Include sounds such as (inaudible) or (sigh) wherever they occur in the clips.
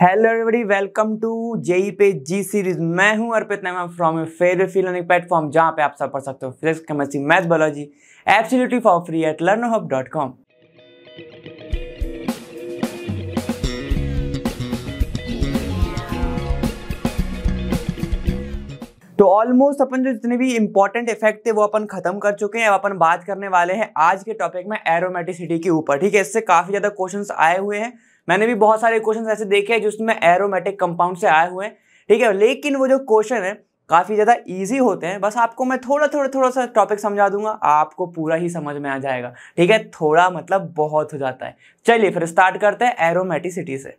Hello everybody welcome to JEE पे जी series मैं हूं Arpit Naima from a favourite feel platform जहां पे आप सब पढ़ सकते हो physics chemistry math biology absolutely for free at learn dot com तो ऑलमोस्ट अपन जो जितने भी इंपॉर्टेंट इफेक्ट थे वो अपन खत्म कर चुके हैं अब अपन बात करने वाले हैं आज के टॉपिक में एरोमेटिसिटी के ऊपर ठीक है इससे काफ़ी ज़्यादा क्वेश्चंस आए हुए हैं मैंने भी बहुत सारे क्वेश्चन ऐसे देखे हैं जिसमें एरोमेटिक कंपाउंड से आए हुए हैं ठीक है लेकिन वो जो क्वेश्चन है काफ़ी ज़्यादा इजी होते हैं बस आपको मैं थोड़ा थोड़ा थोड़ा सा टॉपिक समझा दूंगा आपको पूरा ही समझ में आ जाएगा ठीक है थोड़ा मतलब बहुत हो जाता है चलिए फिर स्टार्ट करते हैं एरोमेटिसिटी से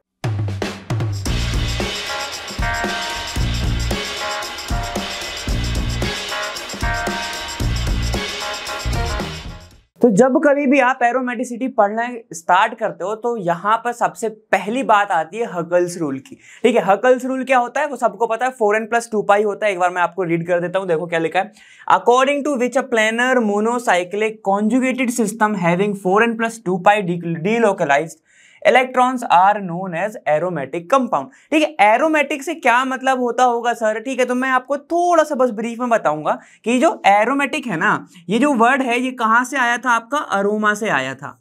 तो जब कभी भी आप एरोमेटिसिटी पढ़ना स्टार्ट करते हो तो यहाँ पर सबसे पहली बात आती है हकल्स रूल की ठीक है हकल्स रूल क्या होता है वो सबको पता है four N plus two pi होता है एक बार मैं आपको रीड कर देता हूँ देखो क्या लिखा है according to which a planar monocyclic conjugated system having four N plus two pi delocalised electrons are known as aromatic compound ठीक है एरोमेटिक से क्या मतलब होता होगा सर ठीक है तो मैं आपको थोड़ा सा बस ब्रीफ में बताऊंगा कि जो एरोमेटिक है ना ये जो वर्ड है ये कहां से आया था आपका अरोमा से आया था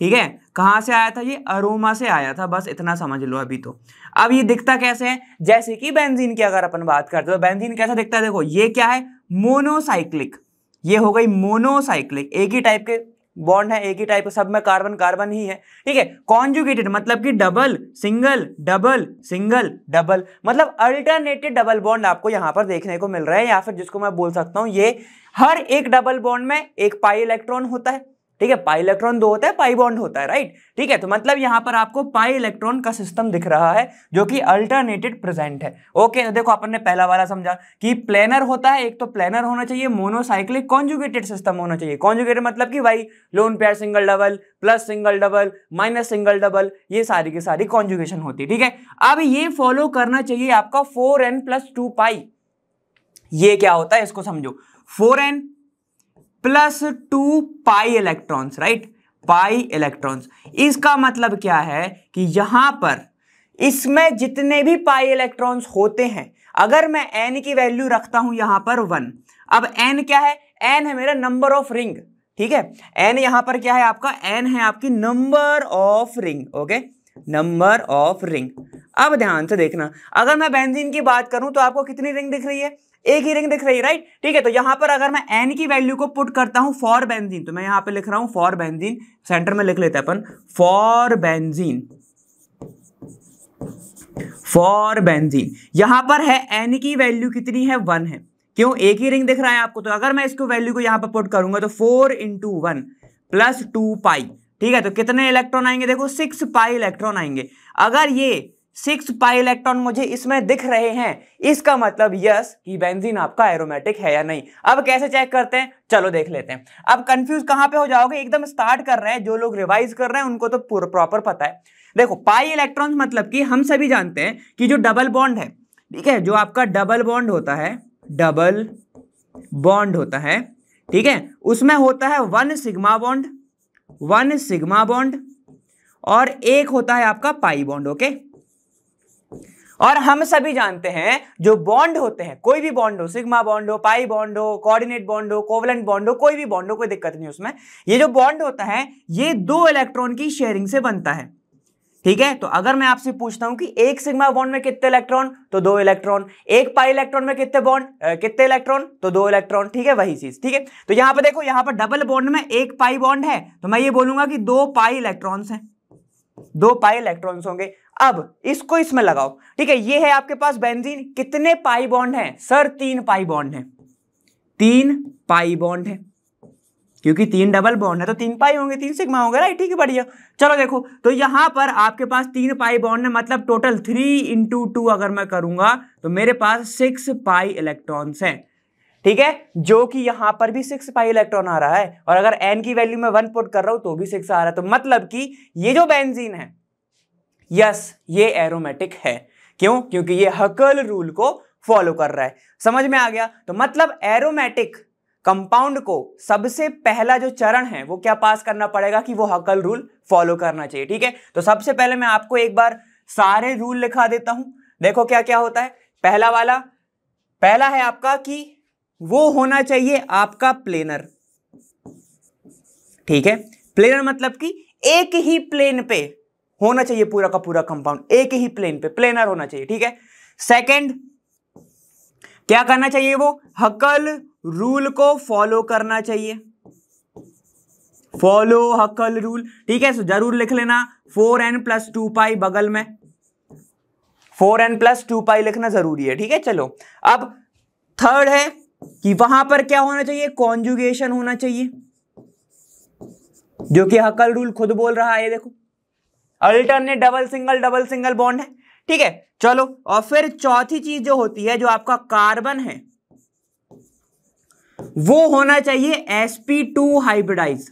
ठीक है कहां से आया था ये अरोमा से आया था बस इतना समझ लो अभी तो अब ये दिखता कैसे है जैसे कि बेंजीन की अगर अपन बात करते हैं तो बेंजीन कैसा दिखता है देखो ये क्या है मोनोसाइक्लिक ये हो गई मोनोसाइक्लिक एक ही टाइप के बॉन्ड है एक ही टाइप सब में कार्बन कार्बन ही है ठीक है कॉन्जुगेटेड मतलब कि double single double single double मतलब अल्टरनेटेड डबल बॉन्ड आपको यहां पर देखने को मिल रहा है या फिर जिसको मैं बोल सकता हूं ये हर एक डबल बॉन्ड में एक पाई इलेक्ट्रॉन होता है ठीक है पाई इलेक्ट्रॉन दो होता है पाई बॉन्ड होता है राइट ठीक है तो मतलब यहां पर आपको पाई इलेक्ट्रॉन का सिस्टम दिख रहा है जो कि अल्टरनेटेड प्रेजेंट है ओके तो देखो अपन ने पहला वाला समझा कि प्लेनर होता है एक तो प्लेनर होना चाहिए मोनोसाइक्लिक कॉन्जुगेटेड सिस्टम होना चाहिए कॉन्जुगेटेड मतलब कि भाई lone pair single double plus single double minus single double ये सारी की सारी कॉन्जुगेशन होती है ठीक है अब ये फॉलो करना चाहिए आपका four N plus two pi ये क्या होता है इसको समझो four N plus two pi electrons right pi electrons इसका मतलब क्या है कि यहां पर इसमें जितने भी पाई इलेक्ट्रॉन्स होते हैं अगर मैं एन की वैल्यू रखता हूं यहां पर वन अब एन क्या है एन है मेरा नंबर ऑफ रिंग ठीक है एन यहां पर क्या है आपका एन है आपकी number of ring okay number of ring अब ध्यान से देखना अगर मैं बेंजीन की बात करूं तो आपको कितनी रिंग दिख रही है एक ही रिंग दिख रही है राइट ठीक है तो यहां पर अगर मैं एन की वैल्यू को पुट करता हूं फॉर बेंजीन तो मैं यहां पर लिख रहा हूं फॉर बेंजीन सेंटर में लिख लेते अपन फॉर बेंजीन फॉर बेंजीन यहां पर है एन की वैल्यू कितनी है वन है क्यों एक ही रिंग दिख रहा है आपको तो अगर मैं इसको वैल्यू को यहां पर पुट करूंगा तो four into one plus two pi ठीक है तो कितने इलेक्ट्रॉन आएंगे देखो सिक्स पाई इलेक्ट्रॉन आएंगे अगर ये सिक्स पाई इलेक्ट्रॉन मुझे इसमें दिख रहे हैं इसका मतलब यस कि बेंजीन आपका एरोमेटिक है या नहीं अब कैसे चेक करते हैं चलो देख लेते हैं अब कंफ्यूज कहां पे हो जाओगे एकदम स्टार्ट कर रहे हैं जो लोग रिवाइज कर रहे हैं उनको तो प्रॉपर पता है देखो पाई इलेक्ट्रॉन मतलब कि हम सभी जानते हैं कि जो डबल बॉन्ड है ठीक है जो आपका डबल बॉन्ड होता है डबल बॉन्ड होता है ठीक है उसमें होता है one sigma bond one sigma bond और एक होता है आपका पाई बॉन्ड ओके और हम सभी जानते हैं जो बॉन्ड होते हैं कोई भी बॉन्ड हो सिग्मा बॉन्ड हो पाई बॉन्ड हो कोऑर्डिनेट बॉन्ड हो कोवलेंट बॉन्ड हो कोई भी बॉन्ड हो कोई दिक्कत नहीं उसमें ये जो बॉन्ड होता है ये दो इलेक्ट्रॉन की शेयरिंग से बनता है ठीक है तो अगर मैं आपसे पूछता हूं कि एक सिग्मा बॉन्ड में कितने इलेक्ट्रॉन तो दो इलेक्ट्रॉन एक पाई इलेक्ट्रॉन में कितने बॉन्ड कितने इलेक्ट्रॉन तो दो इलेक्ट्रॉन ठीक है वही चीज ठीक है तो यहां पर देखो यहां पर डबल बॉन्ड में एक पाई बॉन्ड है तो मैं ये बोलूंगा कि दो पाई इलेक्ट्रॉन्स हैं दो पाई इलेक्ट्रॉन्स होंगे अब इसको इसमें लगाओ ठीक है ये है आपके पास बेंजीन कितने पाई बॉन्ड हैं सर तीन पाई बॉन्ड हैं तीन पाई बॉन्ड हैं क्योंकि तीन डबल बॉन्ड है तो तीन पाई होंगे तीन सिग्मा होंगे राइट ठीक है बढ़िया चलो देखो तो यहां पर आपके पास तीन पाई बॉन्ड है मतलब टोटल थ्री इंटू टू अगर मैं करूंगा तो मेरे पास सिक्स पाई इलेक्ट्रॉन्स हैं ठीक है जो कि यहां पर भी सिक्स पाई इलेक्ट्रॉन आ रहा है और अगर एन की वैल्यू में वन पुट कर रहा हूं तो भी सिक्स आ रहा है तो मतलब कि ये जो बेंजीन है यस ये एरोमेटिक है क्यों क्योंकि ये हकल रूल को फॉलो कर रहा है समझ में आ गया तो मतलब एरोमेटिक कंपाउंड को सबसे पहला जो चरण है वो क्या पास करना पड़ेगा कि वो हकल रूल फॉलो करना चाहिए ठीक है तो सबसे पहले मैं आपको एक बार सारे रूल लिखा देता हूं देखो क्या क्या होता है पहला वाला पहला है आपका कि वो होना चाहिए आपका प्लेनर ठीक है प्लेनर मतलब कि एक ही प्लेन पे होना चाहिए पूरा का पूरा कंपाउंड एक ही प्लेन पे प्लेनर होना चाहिए ठीक है सेकंड क्या करना चाहिए वो हकल रूल को फॉलो करना चाहिए फॉलो हकल रूल ठीक है सो जरूर लिख लेना four N plus two pi बगल में four N plus two pi लिखना जरूरी है ठीक है चलो अब थर्ड है कि वहां पर क्या होना चाहिए कॉन्जुगेशन होना चाहिए जो कि हकल रूल खुद बोल रहा है देखो alternate double single double single bond है ठीक है चलो और फिर चौथी चीज जो होती है जो आपका कार्बन है वो होना चाहिए sp2 हाइब्रिडाइज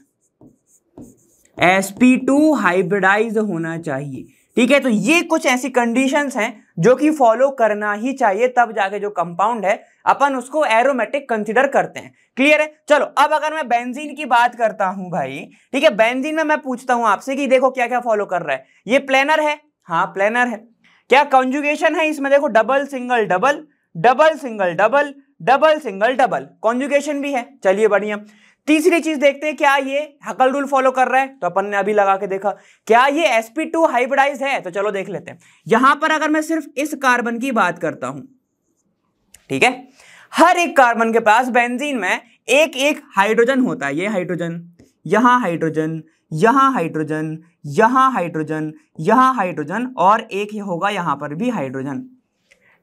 sp2 हाइब्रिडाइज होना चाहिए ठीक है तो ये कुछ ऐसी कंडीशंस हैं जो कि फॉलो करना ही चाहिए तब जाके जो कंपाउंड है अपन उसको एरोमेटिक कंसिडर करते हैं क्लियर है चलो अब अगर मैं बेंजीन की बात करता हूं भाई ठीक है बेंजीन में मैं पूछता हूं आपसे कि देखो क्या क्या फॉलो कर रहा है ये प्लेनर है हाँ प्लेनर है क्या कॉन्जुगेशन है इसमें देखो double single double double single double double single double conjugation भी है चलिए बढ़िया तीसरी चीज देखते हैं क्या ये हकल रूल फॉलो कर रहा है तो अपन ने अभी लगा के देखा क्या ये sp2 हाइब्रिडाइज है तो चलो देख लेते हैं यहां पर अगर मैं सिर्फ इस कार्बन की बात करता हूं ठीक है हर एक कार्बन के पास बेंजीन में एक एक हाइड्रोजन होता है ये हाइड्रोजन यहां हाइड्रोजन यहां हाइड्रोजन यहां हाइड्रोजन यहां हाइड्रोजन और एक ही होगा यहां पर भी हाइड्रोजन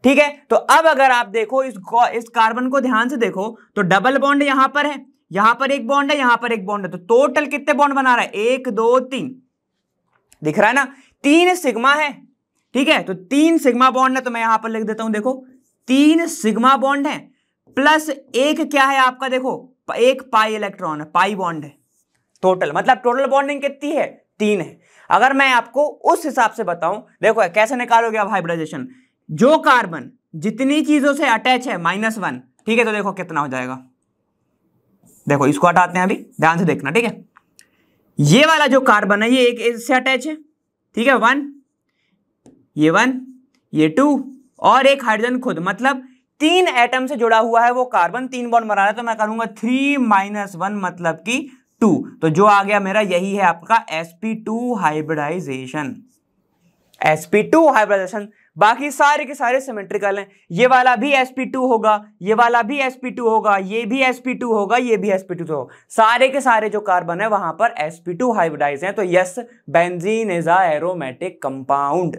ठीक है तो अब अगर आप देखो इस इस कार्बन को ध्यान से देखो तो डबल बॉन्ड यहां पर है यहां पर एक बॉन्ड है यहां पर एक बॉन्ड है तो टोटल कितने बॉन्ड बना रहा है एक दो तीन दिख रहा है ना तीन सिग्मा है ठीक है तो तीन सिग्मा बॉन्ड है तो मैं यहां पर लिख देता हूं देखो तीन सिग्मा बॉन्ड है प्लस एक क्या है आपका देखो एक पाई इलेक्ट्रॉन है पाई बॉन्ड है टोटल मतलब टोटल बॉन्डिंग कितनी है तीन है अगर मैं आपको उस हिसाब से बताऊं देखो कैसे निकालोगे आप हाइब्रिडाइजेशन जो कार्बन जितनी चीजों से अटैच है माइनस वन ठीक है तो देखो कितना हो जाएगा देखो इसको हटाते हैं अभी ध्यान से देखना ठीक है ये वाला जो कार्बन है ये एक से अटैच है ठीक है वन ये वन ये टू और एक हाइड्रोजन खुद मतलब तीन एटम से जुड़ा हुआ है वो कार्बन तीन बॉन्ड बना रहा है तो मैं करूंगा थ्री माइनस वन मतलब कि टू तो जो आ गया मेरा यही है आपका टू हाइब्रिडाइजेशन टू हाइब्रिडाइजेशन बाकी सारे के सारे सिमेट्रिकल हैं ये वाला भी sp2 होगा ये वाला भी sp2 होगा ये भी sp2 होगा ये भी sp2 तो होगा सारे के सारे जो कार्बन है वहां पर sp2 हाइब्रिडाइज हैं तो yes benzene is a aromatic compound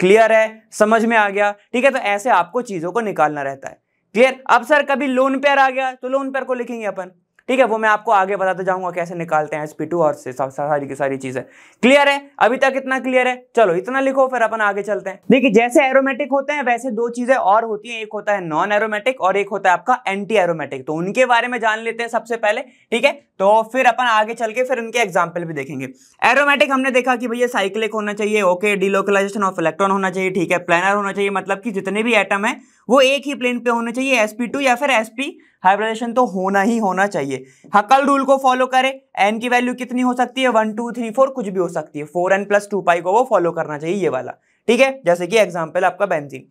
clear है समझ में आ गया ठीक है तो ऐसे आपको चीजों को निकालना रहता है क्लियर अब सर कभी लोन पेयर आ गया तो लोन पेयर को लिखेंगे अपन ठीक है वो मैं आपको आगे बताते जाऊंगा कैसे निकालते हैं एसपी और सारी की सारी चीजें क्लियर है अभी तक इतना क्लियर है चलो इतना लिखो फिर अपन आगे चलते हैं देखिए जैसे एरोमेटिक होते हैं वैसे दो चीजें और होती है एक होता है नॉन एरोमेटिक और एक होता है आपका एंटी एरोमेटिक तो उनके बारे में जान लेते हैं सबसे पहले ठीक है तो फिर अपन आगे चल के फिर उनके एग्जाम्पल भी देखेंगे एरोमेटिक हमने देखा कि भैया साइक्लिक होना चाहिए ओके डिलोकलाइजेशन ऑफ इलेक्ट्रॉन होना चाहिए ठीक है प्लानर होना चाहिए मतलब कि जितने भी एटम है वो एक ही प्लेन पे होना चाहिए sp2 टू या फिर sp हाइब्रिडाइजेशन तो होना ही होना चाहिए हकल हाँ, रूल को फॉलो करें एन की वैल्यू कितनी हो सकती है वन टू थ्री फोर कुछ भी हो सकती है four N plus two pi को वो फॉलो करना चाहिए ये वाला ठीक है जैसे कि एग्जाम्पल आपका बेंजीन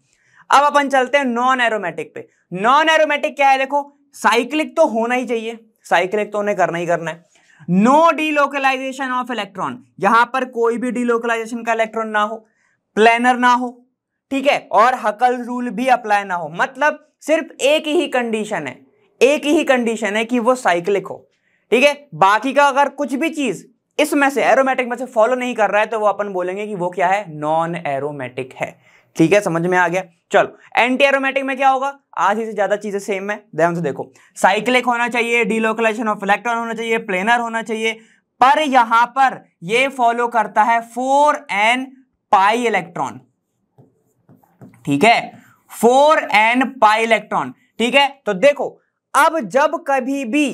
अब अपन चलते हैं नॉन एरोमेटिक पे नॉन एरोमेटिक क्या है देखो साइक्लिक तो होना ही चाहिए साइक्लिक तो उन्हें करना ही करना है नो डीलोकलाइजेशन ऑफ इलेक्ट्रॉन यहां पर कोई भी डीलोकलाइजेशन का इलेक्ट्रॉन ना हो प्लेनर ना हो ठीक है और हकल रूल भी अप्लाई ना हो मतलब सिर्फ एक ही कंडीशन है एक ही कंडीशन है कि वो साइक्लिक हो ठीक है बाकी का अगर कुछ भी चीज इसमें से एरोमेटिक में से फॉलो नहीं कर रहा है तो वो अपन बोलेंगे कि वो क्या है नॉन एरोमेटिक है ठीक है समझ में आ गया चलो एंटी एरोमेटिक में क्या होगा आधी से ज्यादा चीजें सेम है ध्यान से देखो साइक्लिक होना चाहिए डिलोकलाइजेशन ऑफ इलेक्ट्रॉन होना चाहिए प्लेनर होना चाहिए पर यहां पर ये फॉलो करता है फोर एन पाई इलेक्ट्रॉन ठीक है फोर एन पाई इलेक्ट्रॉन ठीक है तो देखो अब जब कभी भी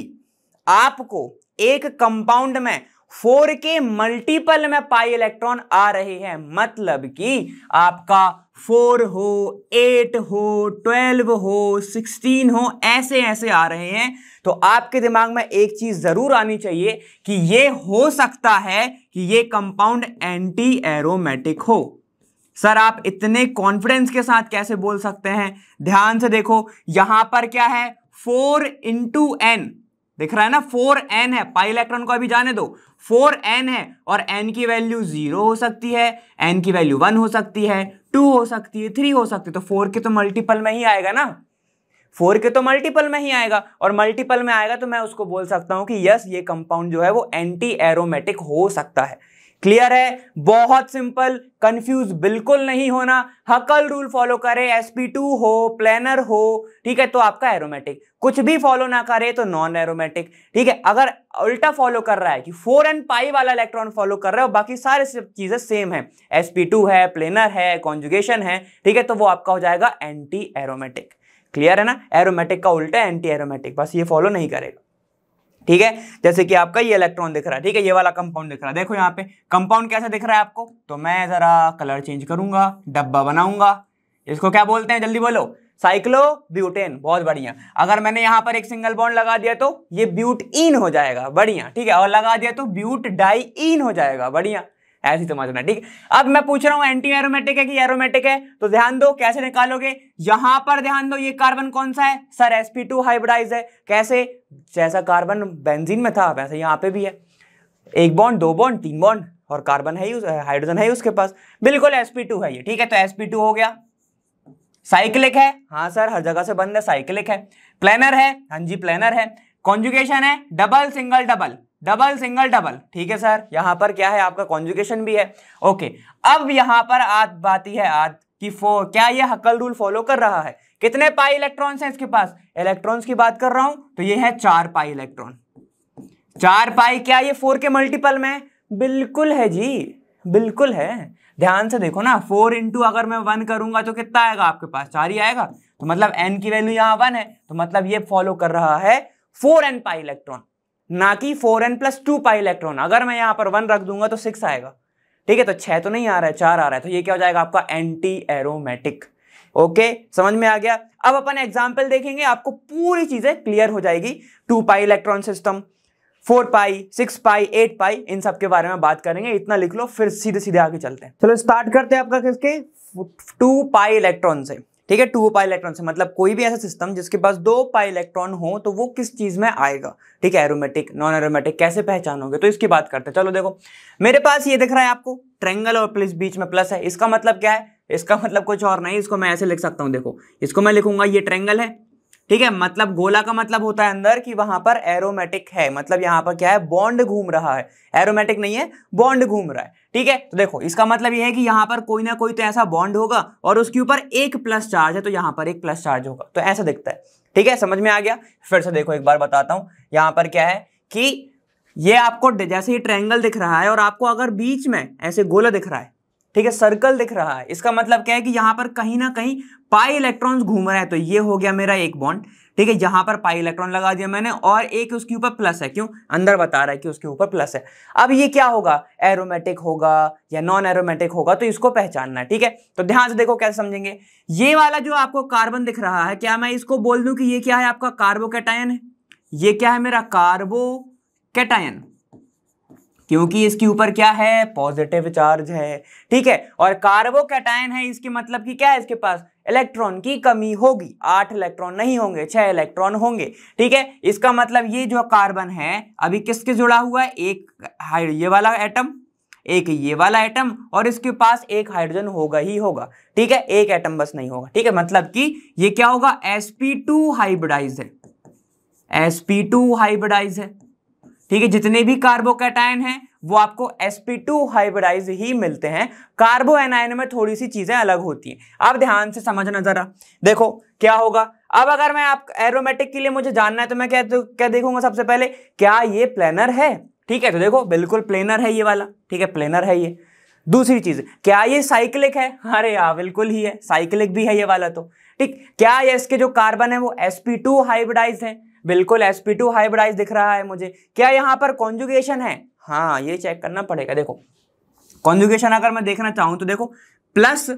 आपको एक कंपाउंड में फोर के मल्टीपल में पाई इलेक्ट्रॉन आ रहे हैं मतलब कि आपका फोर हो एट हो ट्वेल्व हो सिक्सटीन हो ऐसे ऐसे आ रहे हैं तो आपके दिमाग में एक चीज जरूर आनी चाहिए कि ये हो सकता है कि ये कंपाउंड एंटी एरोमेटिक हो सर आप इतने कॉन्फिडेंस के साथ कैसे बोल सकते हैं ध्यान से देखो यहां पर क्या है फोर इंटू एन दिख रहा है ना फोर एन है पाई इलेक्ट्रॉन को अभी जाने दो फोर एन है और एन की वैल्यू जीरो हो सकती है एन की वैल्यू वन हो सकती है टू हो सकती है थ्री हो सकती है तो फोर के तो मल्टीपल में ही आएगा ना फोर के तो मल्टीपल में ही आएगा और मल्टीपल में आएगा तो मैं उसको बोल सकता हूं कि यस ये कंपाउंड जो है वो एंटी एरोमेटिक हो सकता है क्लियर है बहुत सिंपल कंफ्यूज बिल्कुल नहीं होना हकल रूल फॉलो करे एसपी टू हो प्लानर हो ठीक है तो आपका एरोमेटिक कुछ भी फॉलो ना करे तो नॉन एरोमेटिक ठीक है अगर उल्टा फॉलो कर रहा है कि फोर एंड पाई वाला इलेक्ट्रॉन फॉलो कर रहा है और बाकी सारे चीजें सेम है एसपी टू है प्लेनर है कॉन्जुगेशन है ठीक है तो वो आपका हो जाएगा एंटी एरोमेटिक क्लियर है ना एरोमेटिक का उल्टा एंटी एरोमेटिक बस ये फॉलो नहीं करेगा ठीक है जैसे कि आपका ये इलेक्ट्रॉन दिख रहा है ठीक है ये वाला कंपाउंड दिख रहा है देखो यहाँ पे कंपाउंड कैसा दिख रहा है आपको तो मैं जरा कलर चेंज करूंगा डब्बा बनाऊंगा इसको क्या बोलते हैं जल्दी बोलो साइक्लो ब्यूटेन बहुत बढ़िया अगर मैंने यहाँ पर एक सिंगल बॉन्ड लगा दिया तो ये ब्यूट इन हो जाएगा बढ़िया ठीक है और लगा दिया तो ब्यूट डाई इन हो जाएगा बढ़िया ऐसे समझना ठीक अब मैं पूछ रहा हूं एंटी एरोमेटिक है कि एरोमेटिक है तो ध्यान दो कैसे निकालोगे यहां पर ध्यान दो ये कार्बन कौन सा है सर sp2 हाइब्रिडाइज है कैसे जैसा कार्बन बेंजीन में था वैसे यहां पे भी है एक बॉन्ड दो बॉन्ड तीन बॉन्ड और कार्बन है हाइड्रोजन है उसके पास बिल्कुल sp2 है ये ठीक है तो sp2 हो गया साइक्लिक है हाँ सर हर जगह से बंद है साइक्लिक है प्लेनर है हाँ जी प्लानर है कॉन्जुगेशन है double single double double single double ठीक है सर यहां पर क्या है आपका कॉन्जुकेशन भी है ओके अब यहां पर बात बाती है आज कि फो क्या ये हकल रूल फॉलो कर रहा है कितने पाई इलेक्ट्रॉन्स हैं इसके पास इलेक्ट्रॉन्स की बात कर रहा हूं तो ये है चार पाई इलेक्ट्रॉन चार पाई क्या ये फोर के मल्टीपल में बिल्कुल है जी बिल्कुल है ध्यान से देखो ना फोर इंटू अगर मैं वन करूंगा तो कितना आएगा आपके पास चार ही आएगा तो मतलब एन की वैल्यू यहाँ वन है तो मतलब ये फॉलो कर रहा है फोर एन पाई इलेक्ट्रॉन ना कि four N plus two pi electron अगर मैं यहाँ पर वन रख दूंगा तो सिक्स आएगा ठीक है तो छह तो नहीं आ रहा है चार आ रहा है तो ये क्या हो जाएगा आपका एंटी एरोमेटिक ओके समझ में आ गया अब अपन एग्जाम्पल देखेंगे आपको पूरी चीज़ें क्लियर हो जाएगी two pi electron system four pi six pi eight pi इन सब के बारे में बात करेंगे इतना लिख लो फिर सीधे सीधे आगे चलते हैं चलो स्टार्ट करते हैं आपका किसके टू पाई इलेक्ट्रॉन से ठीक है टू पाई इलेक्ट्रॉन से मतलब कोई भी ऐसा सिस्टम जिसके पास दो पाई इलेक्ट्रॉन हो तो वो किस चीज में आएगा ठीक है एरोमेटिक नॉन एरोमेटिक कैसे पहचानोगे तो इसकी बात करते हैं चलो देखो मेरे पास ये दिख रहा है आपको ट्रेंगल और प्लस बीच में प्लस है इसका मतलब क्या है इसका मतलब कुछ और नहीं इसको मैं ऐसे लिख सकता हूँ देखो इसको मैं लिखूंगा ये ट्रेंगल है ठीक है मतलब गोला का मतलब होता है अंदर कि वहां पर एरोमेटिक है मतलब यहाँ पर क्या है बॉन्ड घूम रहा है एरोमेटिक नहीं है बॉन्ड घूम रहा है ठीक है तो देखो इसका मतलब यह है कि यहां पर कोई ना कोई तो ऐसा बॉन्ड होगा और उसके ऊपर एक प्लस चार्ज है तो यहां पर एक प्लस चार्ज होगा तो ऐसा दिखता है ठीक है समझ में आ गया फिर से देखो एक बार बताता हूं यहां पर क्या है कि ये आपको जैसे ये ट्रायंगल दिख रहा है और आपको अगर बीच में ऐसे गोला दिख रहा है ठीक है सर्कल दिख रहा है इसका मतलब क्या है कि यहां पर कहीं ना कहीं पाई इलेक्ट्रॉन्स घूम रहा है तो ये हो गया मेरा एक बॉन्ड ठीक है यहाँ पर पाई इलेक्ट्रॉन लगा दिया मैंने और एक उसके ऊपर प्लस है क्यों अंदर बता रहा है कि उसके ऊपर प्लस है अब ये क्या होगा एरोमेटिक होगा या नॉन एरोमेटिक होगा तो इसको पहचानना ठीक है तो ध्यान से देखो कैसे समझेंगे ये वाला जो आपको कार्बन दिख रहा है क्या मैं इसको बोल दूं कि ये क्या है आपका कार्बोकेटायन है ये क्या है मेरा कार्बोकेटायन क्योंकि इसके ऊपर क्या है पॉजिटिव चार्ज है ठीक है और कार्बोकेटायन है इसके मतलब कि क्या है इसके पास इलेक्ट्रॉन की कमी होगी आठ इलेक्ट्रॉन नहीं होंगे छह इलेक्ट्रॉन होंगे ठीक है इसका मतलब ये जो कार्बन है अभी किसके जुड़ा हुआ है एक ये वाला एटम एक ये वाला एटम और इसके पास एक हाइड्रोजन होगा ही होगा ठीक है एक एटम बस नहीं होगा ठीक है मतलब कि ये क्या होगा sp2 हाइब्रिडाइज है sp2 हाइब्रिडाइज है ठीक है जितने भी कार्बोकेटाइन हैं वो आपको sp2 हाइब्रिडाइज ही मिलते हैं कार्बो एनायन में थोड़ी सी चीजें अलग होती हैं अब ध्यान से समझना जरा देखो क्या होगा अब अगर मैं आप एरोमेटिक के लिए मुझे जानना है तो मैं क्या तो क्या देखूंगा सबसे पहले क्या ये प्लेनर है ठीक है तो देखो बिल्कुल प्लेनर है ये वाला ठीक है प्लेनर है ये दूसरी चीज क्या ये साइक्लिक है अरे यहाँ बिल्कुल ही है साइक्लिक भी है ये वाला तो ठीक क्या ये इसके जो कार्बन है वो sp2 हाइब्रिडाइज है बिल्कुल sp2 हाइब्रिडाइज दिख रहा है मुझे क्या यहाँ पर कॉन्जुगेशन है हाँ ये चेक करना पड़ेगा देखो कॉन्जुगेशन अगर मैं देखना चाहूँ तो देखो प्लस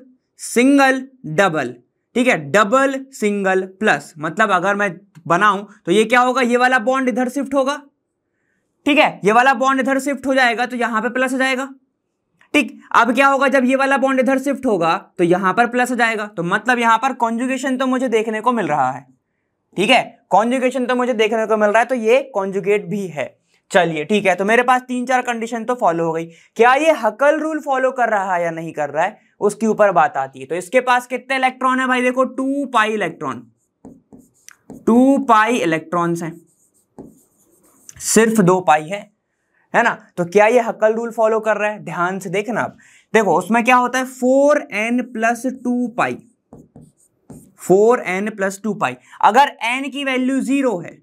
सिंगल डबल ठीक है डबल सिंगल प्लस मतलब अगर मैं बनाऊं तो ये क्या होगा ये वाला बॉन्ड इधर शिफ्ट होगा ठीक है ये वाला बॉन्ड इधर शिफ्ट हो जाएगा तो यहां पे प्लस हो जाएगा ठीक अब क्या होगा जब ये वाला बॉन्ड इधर शिफ्ट होगा तो यहां पर प्लस हो जाएगा तो मतलब यहां पर कॉन्जुगेशन तो मुझे देखने को मिल रहा है ठीक है कॉन्जुगेशन तो मुझे देखने को मिल रहा है तो ये कॉन्जुगेट भी है चलिए ठीक है तो मेरे पास तीन चार कंडीशन तो फॉलो हो गई क्या ये हकल रूल फॉलो कर रहा है या नहीं कर रहा है उसके ऊपर बात आती है तो इसके पास कितने इलेक्ट्रॉन है भाई देखो two pi electron two pi electrons हैं सिर्फ दो पाई है है ना तो क्या ये हकल रूल फॉलो कर रहा है ध्यान से देखना आप देखो उसमें क्या होता है four N plus two pi four N plus two pi अगर एन की वैल्यू जीरो है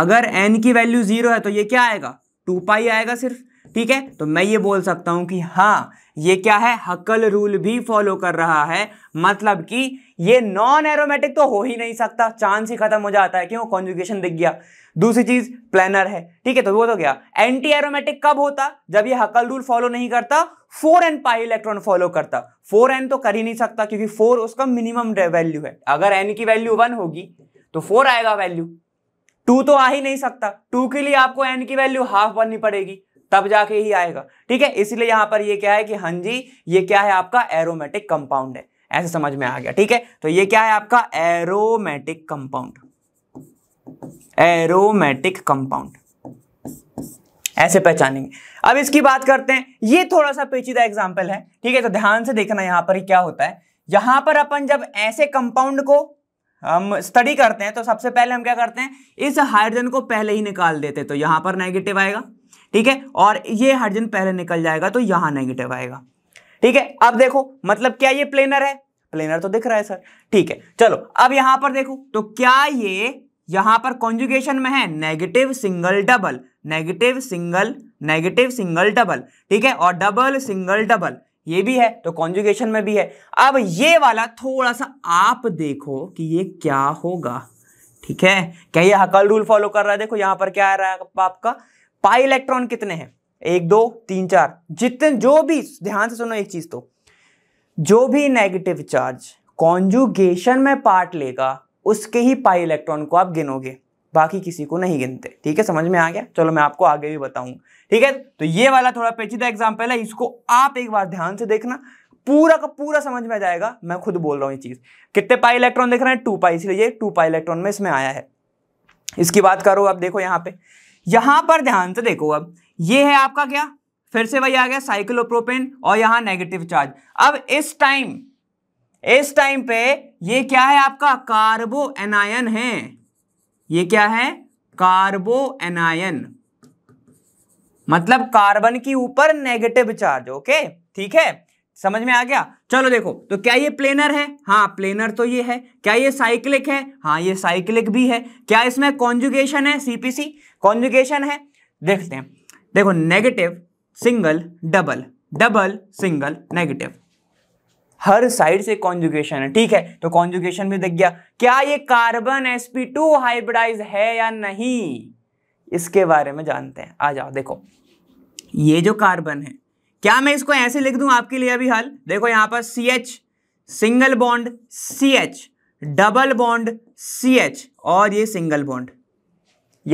अगर एन की वैल्यू जीरो है तो ये क्या आएगा टू पाई आएगा सिर्फ ठीक है तो मैं ये बोल सकता हूं कि हाँ ये क्या है हकल रूल भी फॉलो कर रहा है मतलब कि ये नॉन एरोमेटिक तो हो ही नहीं सकता चांस ही खत्म हो जाता है क्यों कॉन्जुगेशन दिख गया दूसरी चीज प्लानर है ठीक है तो वो तो क्या एंटी एरोमेटिक कब होता जब ये हकल रूल फॉलो नहीं करता four N pi electron follow करता फोर एन तो कर ही नहीं सकता क्योंकि फोर उसका मिनिमम वैल्यू है अगर एन की वैल्यू वन होगी तो फोर आएगा वैल्यू टू तो आ ही नहीं सकता टू के लिए आपको एन की वैल्यू हाफ बननी पड़ेगी तब जाके ही आएगा ठीक है इसीलिए यहां पर ये क्या है कि हांजी ये क्या है आपका एरोमेटिक कंपाउंड है ऐसे समझ में आ गया ठीक है तो ये क्या है आपका एरोमेटिक कंपाउंड एरोमेटिक कंपाउंड ऐसे पहचानेंगे अब इसकी बात करते हैं ये थोड़ा सा पेचीदा एग्जाम्पल है ठीक है तो ध्यान से देखना यहां पर क्या होता है यहां पर अपन जब ऐसे कंपाउंड को हम स्टडी करते हैं तो सबसे पहले हम क्या करते हैं इस हाइड्रोजन को पहले ही निकाल देते तो यहां पर नेगेटिव आएगा ठीक है और ये हाइड्रोजन पहले निकल जाएगा तो यहां नेगेटिव आएगा ठीक है अब देखो मतलब क्या ये प्लेनर है प्लेनर तो दिख रहा है सर ठीक है चलो अब यहां पर देखो तो क्या ये यहां पर कॉन्जुगेशन में है negative single double negative single negative single double ठीक है और डबल सिंगल डबल ये भी है तो कॉन्जुगेशन में भी है अब ये वाला थोड़ा सा आप देखो कि ये क्या होगा ठीक है क्या ये हकल रूल फॉलो कर रहा है देखो यहां पर क्या आ रहा है आपका पाई इलेक्ट्रॉन कितने हैं एक दो तीन चार जितने जो भी ध्यान से सुनो एक चीज तो जो भी नेगेटिव चार्ज कॉन्जुगेशन में पार्ट लेगा उसके ही पाई इलेक्ट्रॉन को आप गिनोगे बाकी किसी को नहीं गिनते ठीक है समझ में आ गया चलो मैं आपको आगे भी बताऊँ ठीक है तो ये वाला थोड़ा पेचीदा एग्जाम्पल है इसको आप एक बार ध्यान से देखना पूरा का पूरा समझ में आ जाएगा मैं खुद बोल रहा हूँ ये चीज़ कितने पाई इलेक्ट्रॉन देख रहे हैं टू पाई इसलिए टू पाई इलेक्ट्रॉन में इसमें आया है इसकी बात करो आप देखो यहाँ पे यहाँ पर ध्यान से देखो अब ये है आपका क्या फिर से वही आ गया साइक्लोप्रोपेन और यहाँ नेगेटिव चार्ज अब इस टाइम इस टाइम पे ये क्या है आपका कार्बो एनायन है ये क्या है कार्बो एनायन मतलब कार्बन के ऊपर नेगेटिव चार्ज ओके ठीक है समझ में आ गया चलो देखो तो क्या ये प्लेनर है हाँ प्लेनर तो ये है क्या ये साइक्लिक है हाँ ये साइक्लिक भी है क्या इसमें कॉन्जुगेशन है सीपीसी कॉन्जुगेशन है देखते हैं देखो negative single double double single negative हर साइड से कॉन्जुगेशन है ठीक है तो कॉन्जुगेशन भी दिख गया क्या ये कार्बन sp2 हाइब्रिडाइज है या नहीं इसके बारे में जानते हैं आ जाओ देखो ये जो कार्बन है क्या मैं इसको ऐसे लिख दूं आपके लिए अभी हाल देखो यहां पर C H single bond C H double bond C H और ये सिंगल बॉन्ड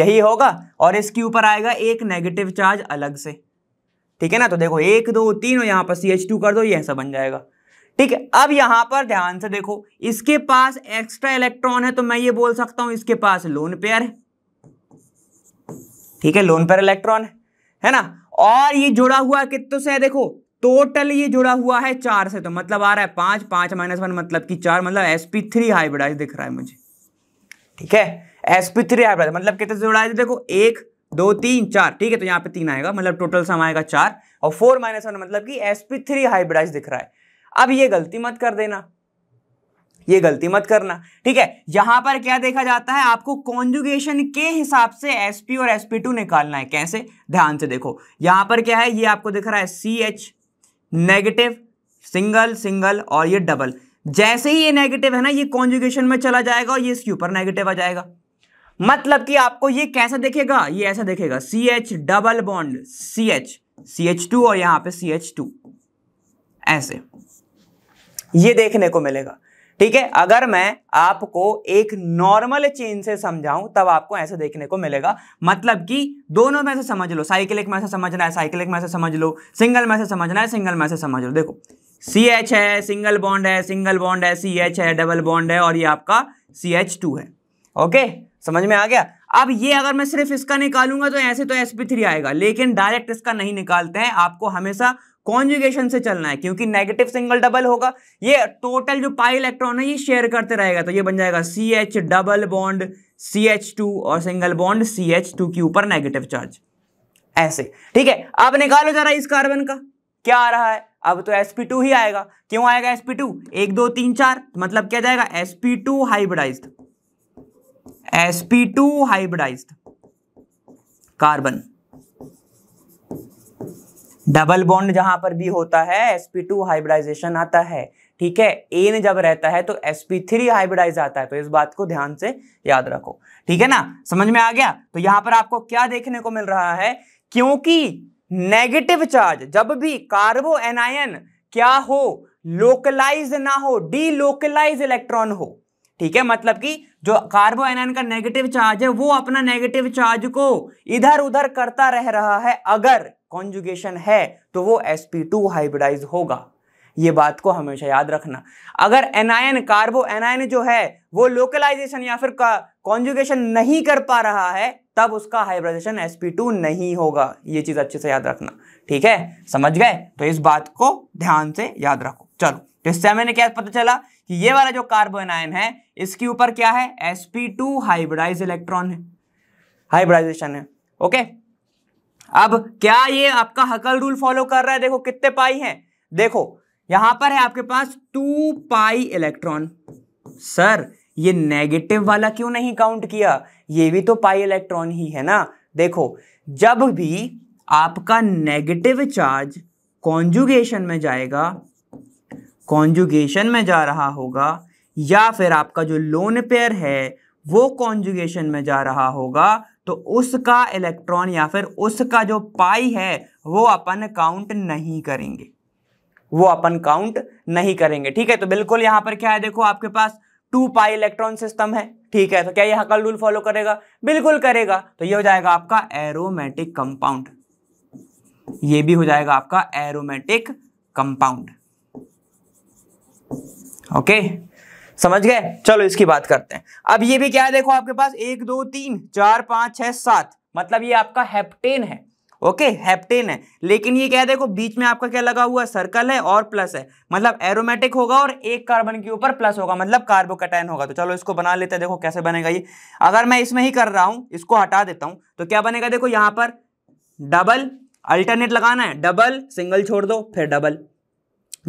यही होगा और इसके ऊपर आएगा एक नेगेटिव चार्ज अलग से ठीक है ना तो देखो एक दो तीन और यहां पर सी एच टू कर दो ये ऐसा बन जाएगा ठीक है अब यहां पर ध्यान से देखो इसके पास एक्स्ट्रा इलेक्ट्रॉन है तो मैं ये बोल सकता हूं इसके पास लोन पेयर है ठीक है लोन पेयर इलेक्ट्रॉन है है ना और ये जुड़ा हुआ कितने से है देखो टोटल ये जुड़ा हुआ है चार से तो मतलब आ रहा है पांच पांच माइनस वन मतलब कि चार मतलब एसपी थ्री हाइब्रिडाइज दिख रहा है मुझे ठीक है एसपी थ्री हाइब्रिडाइज मतलब कितने से जुड़ा है देखो एक दो तीन चार ठीक है तो यहाँ पे तीन आएगा मतलब टोटल सम आएगा चार और फोर माइनस वन मतलब कि एसपी थ्री हाइब्रिडाइज दिख रहा है अब ये गलती मत कर देना ये गलती मत करना ठीक है यहां पर क्या देखा जाता है आपको कॉन्जुगेशन के हिसाब से sp और sp2 निकालना है कैसे ध्यान से देखो यहां पर क्या है ये आपको दिख रहा है C H negative single single और ये डबल जैसे ही ये नेगेटिव है ना ये कॉन्जुगेशन में चला जाएगा और ये इसके ऊपर नेगेटिव आ जाएगा मतलब कि आपको ये कैसा देखेगा ये ऐसा देखेगा C H double bond C H C H two और यहां पे सी एच टू ऐसे ये देखने को मिलेगा ठीक है अगर मैं आपको एक नॉर्मल चेन से समझाऊं तब आपको ऐसे देखने को मिलेगा मतलब कि दोनों में से समझ लो साइकिल में से समझना है साइकिल में से समझ लो सिंगल में से समझना है सिंगल में से समझ लो देखो सी एच है सिंगल बॉन्ड है सिंगल बॉन्ड है सी एच है डबल बॉन्ड है और ये आपका सी एच टू है ओके समझ में आ गया अब ये अगर मैं सिर्फ इसका निकालूंगा तो ऐसे तो थ्री आएगा लेकिन डायरेक्ट इसका नहीं निकालते हैं आपको हमेशा कॉन्जुगेशन से चलना है क्योंकि नेगेटिव सिंगल डबल होगा ये टोटल जो पाई इलेक्ट्रॉन है ये शेयर करते रहेगा तो ये बन जाएगा C H double bond C H two और single bond C H two के ऊपर नेगेटिव चार्ज ऐसे ठीक है अब निकालो जरा इस कार्बन का क्या आ रहा है अब तो sp2 ही आएगा क्यों आएगा sp2 टू एक दो तीन चार मतलब क्या जाएगा sp2 two hybridise sp2 two carbon double bond जहां पर भी होता है sp2 हाइब्रिडाइजेशन आता है ठीक है एन जब रहता है तो sp3 हाइब्रिडाइज आता है तो इस बात को ध्यान से याद रखो ठीक है ना समझ में आ गया तो यहां पर आपको क्या देखने को मिल रहा है क्योंकि नेगेटिव चार्ज जब भी कार्बो एनायन क्या हो लोकलाइज ना हो डीलोकलाइज इलेक्ट्रॉन हो ठीक है मतलब कि जो कार्बो एनायन का नेगेटिव चार्ज है वो अपना नेगेटिव चार्ज को इधर उधर करता रह रहा है अगर कॉन्जुगेशन है तो वो sp2 हाइब्रिडाइज होगा ये बात को हमेशा याद रखना अगर एनायन कार्बो एनायन जो है वो लोकलाइजेशन या फिर कॉन्जुगेशन नहीं कर पा रहा है तब उसका हाइब्रिडाइजेशन sp2 नहीं होगा ये चीज अच्छे से याद रखना ठीक है समझ गए तो इस बात को ध्यान से याद रखो चलो तो इससे हमें क्या पता चला कि ये वाला जो कार्बो एनायन है इसके ऊपर क्या है sp2 हाइब्रिडाइज इलेक्ट्रॉन है हाइब्रिडाइजेशन है ओके okay? अब क्या ये आपका हकल रूल फॉलो कर रहा है देखो कितने पाई हैं देखो यहां पर है आपके पास टू पाई इलेक्ट्रॉन सर ये नेगेटिव वाला क्यों नहीं काउंट किया ये भी तो पाई इलेक्ट्रॉन ही है ना देखो जब भी आपका नेगेटिव चार्ज कॉन्जुगेशन में जाएगा कॉन्जुगेशन में जा रहा होगा या फिर आपका जो लोन पेयर है वो कॉन्जुगेशन में जा रहा होगा तो उसका इलेक्ट्रॉन या फिर उसका जो पाई है वो अपन काउंट नहीं करेंगे वो अपन काउंट नहीं करेंगे ठीक है तो बिल्कुल यहां पर क्या है देखो आपके पास टू पाई इलेक्ट्रॉन सिस्टम है ठीक है तो क्या यहां हकल रूल फॉलो करेगा बिल्कुल करेगा तो ये हो जाएगा आपका एरोमेटिक कंपाउंड ये भी हो जाएगा आपका एरोमेटिक कंपाउंड ओके okay? समझ गए चलो इसकी बात करते हैं अब ये भी क्या है देखो आपके पास एक दो तीन चार पांच छह सात मतलब ये आपका हेप्टेन है ओके हेप्टेन है लेकिन ये क्या है देखो बीच में आपका क्या लगा हुआ है सर्कल है और प्लस है मतलब एरोमेटिक होगा और एक कार्बन के ऊपर प्लस होगा मतलब कार्बोकैटायन होगा तो चलो इसको बना लेते हैं देखो कैसे बनेगा ये अगर मैं इसमें ही कर रहा हूं इसको हटा देता हूं तो क्या बनेगा देखो यहां पर डबल अल्टरनेट लगाना है डबल सिंगल छोड़ दो फिर डबल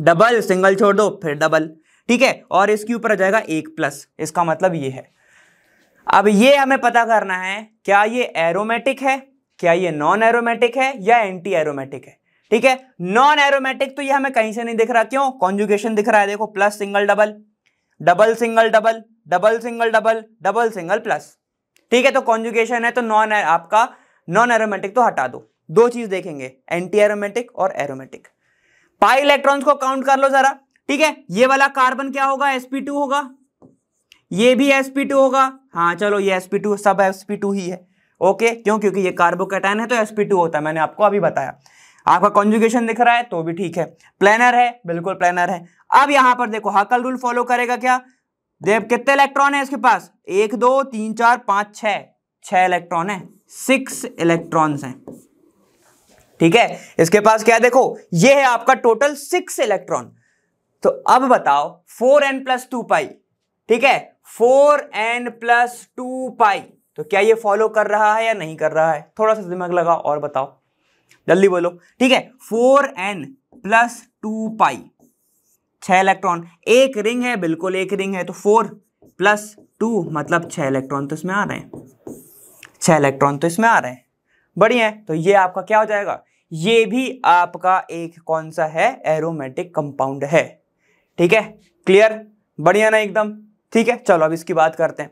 डबल सिंगल छोड़ दो फिर डबल ठीक है और इसके ऊपर आ जाएगा एक प्लस इसका मतलब ये है अब ये हमें पता करना है क्या ये एरोमेटिक है क्या ये नॉन एरोमेटिक है या एंटी एरोमेटिक है ठीक है नॉन एरोमेटिक तो ये हमें कहीं से नहीं दिख रहा क्यों कॉन्जुगेशन दिख रहा है देखो plus single double double single double double single double double single plus ठीक है तो कॉन्जुगेशन है तो नॉन आपका नॉन एरोमेटिक तो हटा दो दो चीज देखेंगे एंटी एरोमेटिक और एरोमेटिक पाई इलेक्ट्रॉन्स को काउंट कर लो जरा ठीक है ये वाला कार्बन क्या होगा sp2 होगा ये भी sp2 होगा हाँ चलो ये sp2 सब sp2 ही है ओके क्यों क्योंकि ये कार्बोकेटाइन है तो sp2 होता है मैंने आपको अभी बताया आपका कॉन्जुगेशन दिख रहा है तो भी ठीक है प्लानर है बिल्कुल प्लानर है अब यहां पर देखो हकल रूल फॉलो करेगा क्या देव कितने इलेक्ट्रॉन है इसके पास एक दो तीन चार पांच छ छह इलेक्ट्रॉन है सिक्स इलेक्ट्रॉन्स हैं ठीक है इसके पास क्या देखो ये है आपका टोटल सिक्स इलेक्ट्रॉन तो अब बताओ four N plus two pi ठीक है four N plus two pi तो क्या ये फॉलो कर रहा है या नहीं कर रहा है थोड़ा सा दिमाग लगाओ और बताओ जल्दी बोलो ठीक है four N plus two pi छह इलेक्ट्रॉन एक रिंग है बिल्कुल एक रिंग है तो फोर प्लस टू मतलब छह इलेक्ट्रॉन तो इसमें आ रहे हैं छह इलेक्ट्रॉन तो इसमें आ रहे हैं बढ़िया है तो ये आपका क्या हो जाएगा ये भी आपका एक कौन सा है एरोमेटिक कंपाउंड है ठीक है क्लियर बढ़िया ना एकदम ठीक है चलो अब इसकी बात करते हैं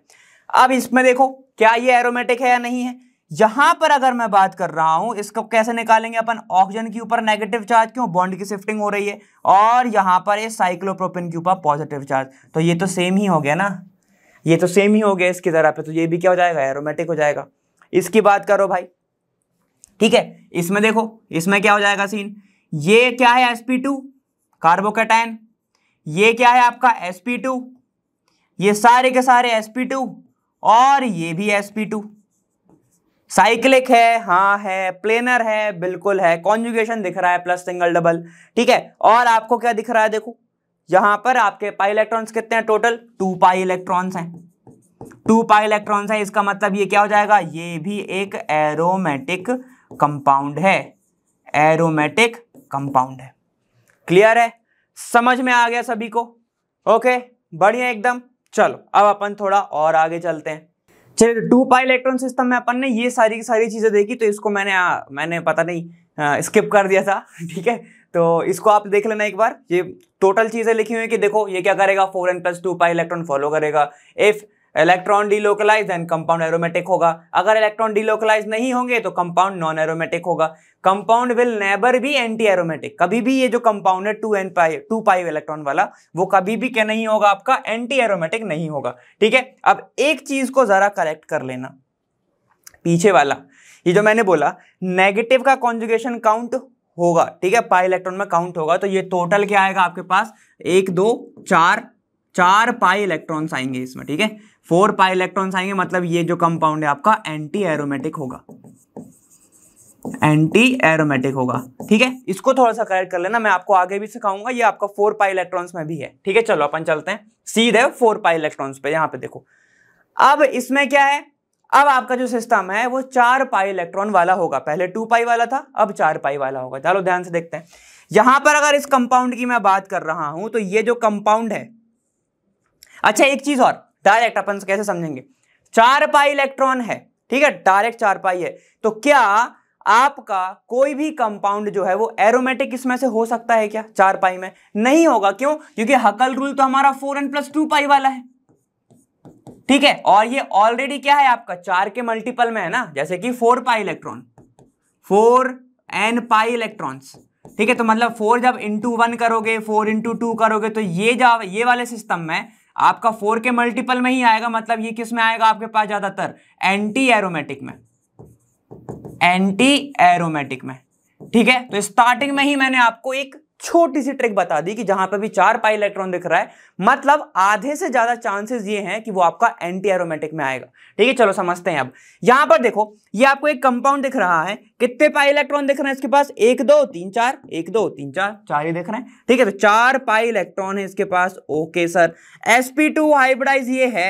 अब इसमें देखो क्या ये एरोमेटिक है या नहीं है यहां पर अगर मैं बात कर रहा हूं इसको कैसे निकालेंगे अपन ऑक्सीजन के ऊपर नेगेटिव चार्ज क्यों बॉन्ड की शिफ्टिंग हो रही है और यहां पर ये साइक्लोप्रोपिन के ऊपर पॉजिटिव चार्ज तो ये तो सेम ही हो गया ना ये तो सेम ही हो गया इसकी तरह पे तो ये भी क्या हो जाएगा एरोमेटिक हो जाएगा इसकी बात करो भाई ठीक है इसमें देखो इसमें क्या हो जाएगा सीन ये क्या है एसपी टू कार्बोकेटाइन ये क्या है आपका sp2 ये सारे के सारे sp2 और ये भी sp2 साइक्लिक है हाँ है प्लेनर है बिल्कुल है कॉन्जुगेशन दिख रहा है प्लस सिंगल डबल ठीक है और आपको क्या दिख रहा है देखो यहां पर आपके पाई इलेक्ट्रॉन्स कितने हैं टोटल टू पाई इलेक्ट्रॉन्स हैं टू पाई इलेक्ट्रॉन्स हैं इसका मतलब ये क्या हो जाएगा ये भी एक एरोमेटिक कंपाउंड है एरोमेटिक कंपाउंड है क्लियर है समझ में आ गया सभी को ओके बढ़िया एकदम चलो अब अपन थोड़ा और आगे चलते हैं चलिए टू पाई इलेक्ट्रॉन सिस्टम में अपन ने ये सारी की सारी चीज़ें देखी तो इसको मैंने आ, मैंने पता नहीं आ, स्किप कर दिया था (laughs) ठीक है तो इसको आप देख लेना एक बार ये टोटल चीज़ें लिखी हुई हैं कि देखो ये क्या करेगा four N plus two pi electron follow करेगा if electron delocalise and compound aromatic होगा अगर इलेक्ट्रॉन डीलोकलाइज नहीं होंगे तो कंपाउंड नॉन एरोमेटिक होगा कंपाउंड विल नेबर भी एंटी एरोमेटिक कभी भी ये जो कंपाउंड है two N pi two pi electron वाला वो कभी भी क्या नहीं होगा आपका एंटी एरोमेटिक नहीं होगा ठीक है अब एक चीज को जरा करेक्ट कर लेना पीछे वाला ये जो मैंने बोला नेगेटिव का कॉन्जुगेशन काउंट होगा ठीक है पाई इलेक्ट्रॉन में काउंट होगा तो ये टोटल क्या आएगा आपके पास एक दो चार चार पाई इलेक्ट्रॉन्स आएंगे इसमें ठीक है फोर पाई इलेक्ट्रॉन्स आएंगे मतलब ये जो कंपाउंड है आपका एंटी एरोमेटिक होगा एंटी एरोमेटिक होगा ठीक है इसको थोड़ा सा करेक्ट कर लेना मैं आपको आगे भी सिखाऊंगा ये आपका फोर पाई इलेक्ट्रॉन्स में भी है ठीक है चलो अपन चलते हैं सीधे फोर पाई इलेक्ट्रॉन्स पे यहाँ पे देखो अब इसमें क्या है अब आपका जो सिस्टम है वो चार पाई इलेक्ट्रॉन वाला होगा पहले टू पाई वाला था अब चार पाई वाला होगा चलो ध्यान से देखते हैं यहां पर अगर इस कंपाउंड की मैं बात कर रहा हूं तो ये जो कंपाउंड है अच्छा एक चीज और डायरेक्ट अपन कैसे समझेंगे चार पाई इलेक्ट्रॉन है ठीक है डायरेक्ट चार पाई है तो क्या आपका कोई भी कंपाउंड जो है वो एरोमेटिक इसमें से हो सकता है क्या चार पाई में नहीं होगा क्यों क्योंकि हकल रूल तो हमारा four N plus two pi वाला है ठीक है और ये ऑलरेडी क्या है आपका चार के मल्टीपल में है ना जैसे कि four pi electron four N pi electrons ठीक है तो मतलब फोर जब इंटू वन करोगे फोर इंटू टू करोगे तो ये जा ये वाले सिस्टम में आपका फोर के मल्टीपल में ही आएगा मतलब ये किस में आएगा आपके पास ज्यादातर एंटी एरोमेटिक में एंटी एरोमेटिक में ठीक है तो स्टार्टिंग में ही मैंने आपको एक छोटी सी ट्रिक बता दी कि जहां पर भी चार पाई इलेक्ट्रॉन दिख रहा है मतलब आधे से ज्यादा चांसेस ये हैं कि वो आपका एंटी एरोमेटिक में आएगा ठीक है चलो समझते हैं अब यहां पर देखो ये आपको एक कंपाउंड दिख रहा है कितने पाई इलेक्ट्रॉन दिख रहे हैं इसके पास एक दो तीन चार एक दो तीन चार चार ही दिख रहे हैं ठीक है तो चार पाई इलेक्ट्रॉन है इसके पास okay sir SP two hybridise ये है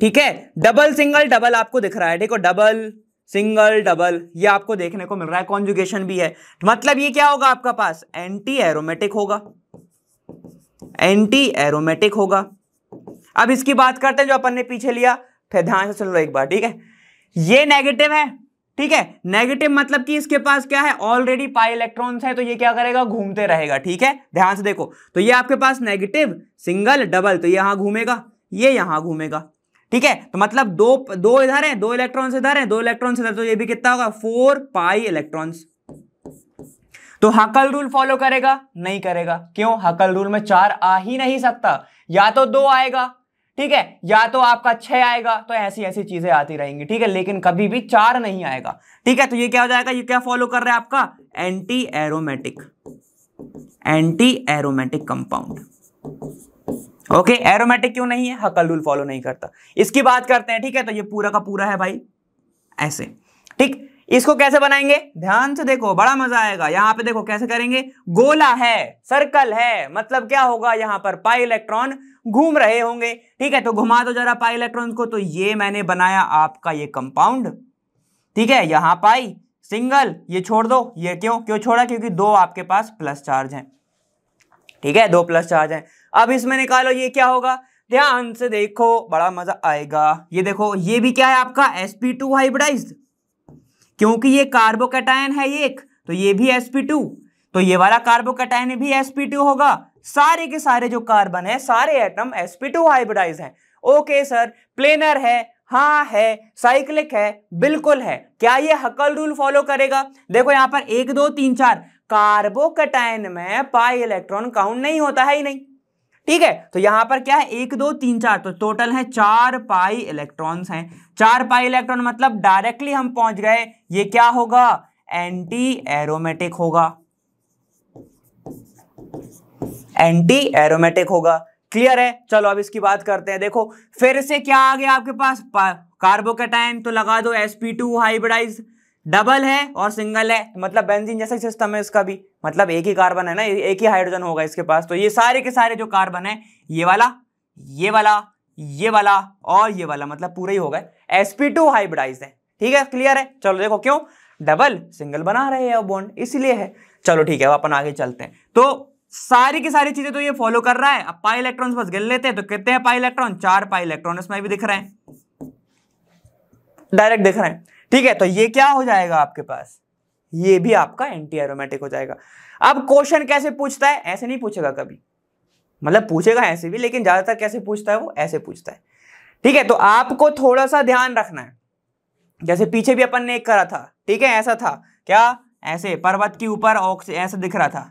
ठीक है डबल सिंगल डबल आपको दिख रहा है देखो डबल सिंगल डबल ये आपको देखने को मिल रहा है कॉन्जुगेशन भी है मतलब ये क्या होगा आपका पास एंटी एरोमेटिक होगा एंटी एरोमेटिक होगा अब इसकी बात करते हैं जो अपन ने पीछे लिया फिर ध्यान से सुन लो एक बार ठीक है ये नेगेटिव है ठीक है नेगेटिव मतलब कि इसके पास क्या है ऑलरेडी पाई इलेक्ट्रॉन्स है तो ये क्या करेगा घूमते रहेगा ठीक है ध्यान से देखो तो ये आपके पास नेगेटिव सिंगल डबल तो यहां घूमेगा ये यहां घूमेगा ठीक है तो मतलब दो दो इधर है दो इलेक्ट्रॉन इधर है दो इलेक्ट्रॉन इधर तो ये भी कितना होगा फोर पाई इलेक्ट्रॉन तो हकल रूल फॉलो करेगा नहीं करेगा क्यों हकल रूल में चार आ ही नहीं सकता या तो दो आएगा ठीक है या तो आपका छह आएगा तो ऐसी ऐसी चीजें आती रहेंगी ठीक है लेकिन कभी भी चार नहीं आएगा ठीक है तो ये क्या हो जाएगा ये क्या फॉलो कर रहा है आपका anti aromatic anti aromatic compound okay aromatic क्यों नहीं है हकल रूल फॉलो नहीं करता इसकी बात करते हैं ठीक है तो ये पूरा का पूरा है भाई ऐसे ठीक इसको कैसे बनाएंगे ध्यान से देखो बड़ा मजा आएगा यहाँ पे देखो कैसे करेंगे गोला है सर्कल है मतलब क्या होगा यहां पर पाई इलेक्ट्रॉन घूम रहे होंगे ठीक है तो घुमा दो जरा पाई इलेक्ट्रॉन को तो ये मैंने बनाया आपका ये कंपाउंड ठीक है यहां पाई सिंगल ये छोड़ दो ये क्यों क्यों छोड़ा क्योंकि दो आपके पास प्लस चार्ज है ठीक है दो प्लस चार्ज है अब इसमें निकालो ये क्या होगा ध्यान से देखो बड़ा मजा आएगा ये देखो ये भी क्या है आपका sp2 हाइब्रिडाइज्ड क्योंकि ये कार्बोकेटायन है एक तो ये भी sp2 तो ये वाला कार्बोकेटायन भी sp2 होगा सारे के सारे जो कार्बन है सारे एटम sp2 हाइब्रिडाइज हैं ओके सर प्लेनर है हाँ है साइक्लिक है बिल्कुल है क्या ये हकल रूल फॉलो करेगा देखो यहां पर एक दो तीन चार कार्बोकेटायन में पाई इलेक्ट्रॉन काउंट नहीं होता है ही नहीं ठीक है तो यहां पर क्या है एक दो तीन चार तो टोटल है चार पाई इलेक्ट्रॉन्स हैं चार पाई इलेक्ट्रॉन मतलब डायरेक्टली हम पहुंच गए ये क्या होगा एंटी एरोमेटिक होगा एंटी एरोमेटिक होगा क्लियर है चलो अब इसकी बात करते हैं देखो फिर से क्या आ गया आपके पास कार्बोकेटाइन तो लगा दो sp2 हाइब्राइज डबल है और सिंगल है तो मतलब बेंजीन जैसा सिस्टम है इसका भी मतलब एक ही कार्बन है ना एक ही हाइड्रोजन होगा इसके पास तो ये सारे के सारे जो कार्बन है ये वाला ये वाला ये वाला और ये वाला मतलब पूरा ही होगा एसपी टू हाइब्रिडाइज है ठीक है क्लियर है चलो देखो क्यों डबल सिंगल बना रहे हैं बॉन्ड इसलिए है चलो ठीक है अब अपन आगे चलते हैं तो सारी की सारी चीजें तो ये फॉलो कर रहा है अब पाई इलेक्ट्रॉन बस गिन लेते हैं तो कितने हैं पाई इलेक्ट्रॉन चार पाई इलेक्ट्रॉन इसमें भी दिख रहे हैं डायरेक्ट दिख रहे हैं ठीक है तो ये क्या हो जाएगा आपके पास ये भी आपका एंटी एरोमेटिक हो जाएगा अब क्वेश्चन कैसे पूछता है ऐसे नहीं पूछेगा कभी मतलब पूछेगा ऐसे भी लेकिन ज्यादातर कैसे पूछता है वो ऐसे पूछता है ठीक है तो आपको थोड़ा सा ध्यान रखना है जैसे पीछे भी अपन ने एक करा था ठीक है ऐसा था क्या ऐसे पर्वत के ऊपर ऐसा दिख रहा था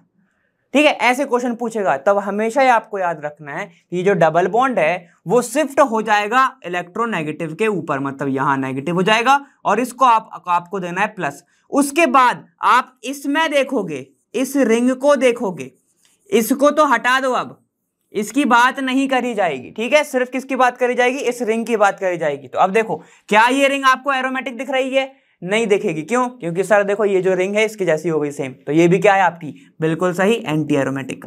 ठीक है ऐसे क्वेश्चन पूछेगा तब हमेशा ही आपको याद रखना है कि जो डबल बॉन्ड है वो शिफ्ट हो जाएगा इलेक्ट्रोनेगेटिव के ऊपर मतलब यहां नेगेटिव हो जाएगा और इसको आप, आपको देना है प्लस उसके बाद आप इसमें देखोगे इस रिंग को देखोगे इसको तो हटा दो अब इसकी बात नहीं करी जाएगी ठीक है सिर्फ किसकी बात करी जाएगी इस रिंग की बात करी जाएगी तो अब देखो क्या ये रिंग आपको एरोमेटिक दिख रही है नहीं देखेगी क्यों क्योंकि सर देखो ये जो रिंग है इसके जैसी हो गई सेम तो ये भी क्या है आपकी बिल्कुल सही एंटी एरोमेटिक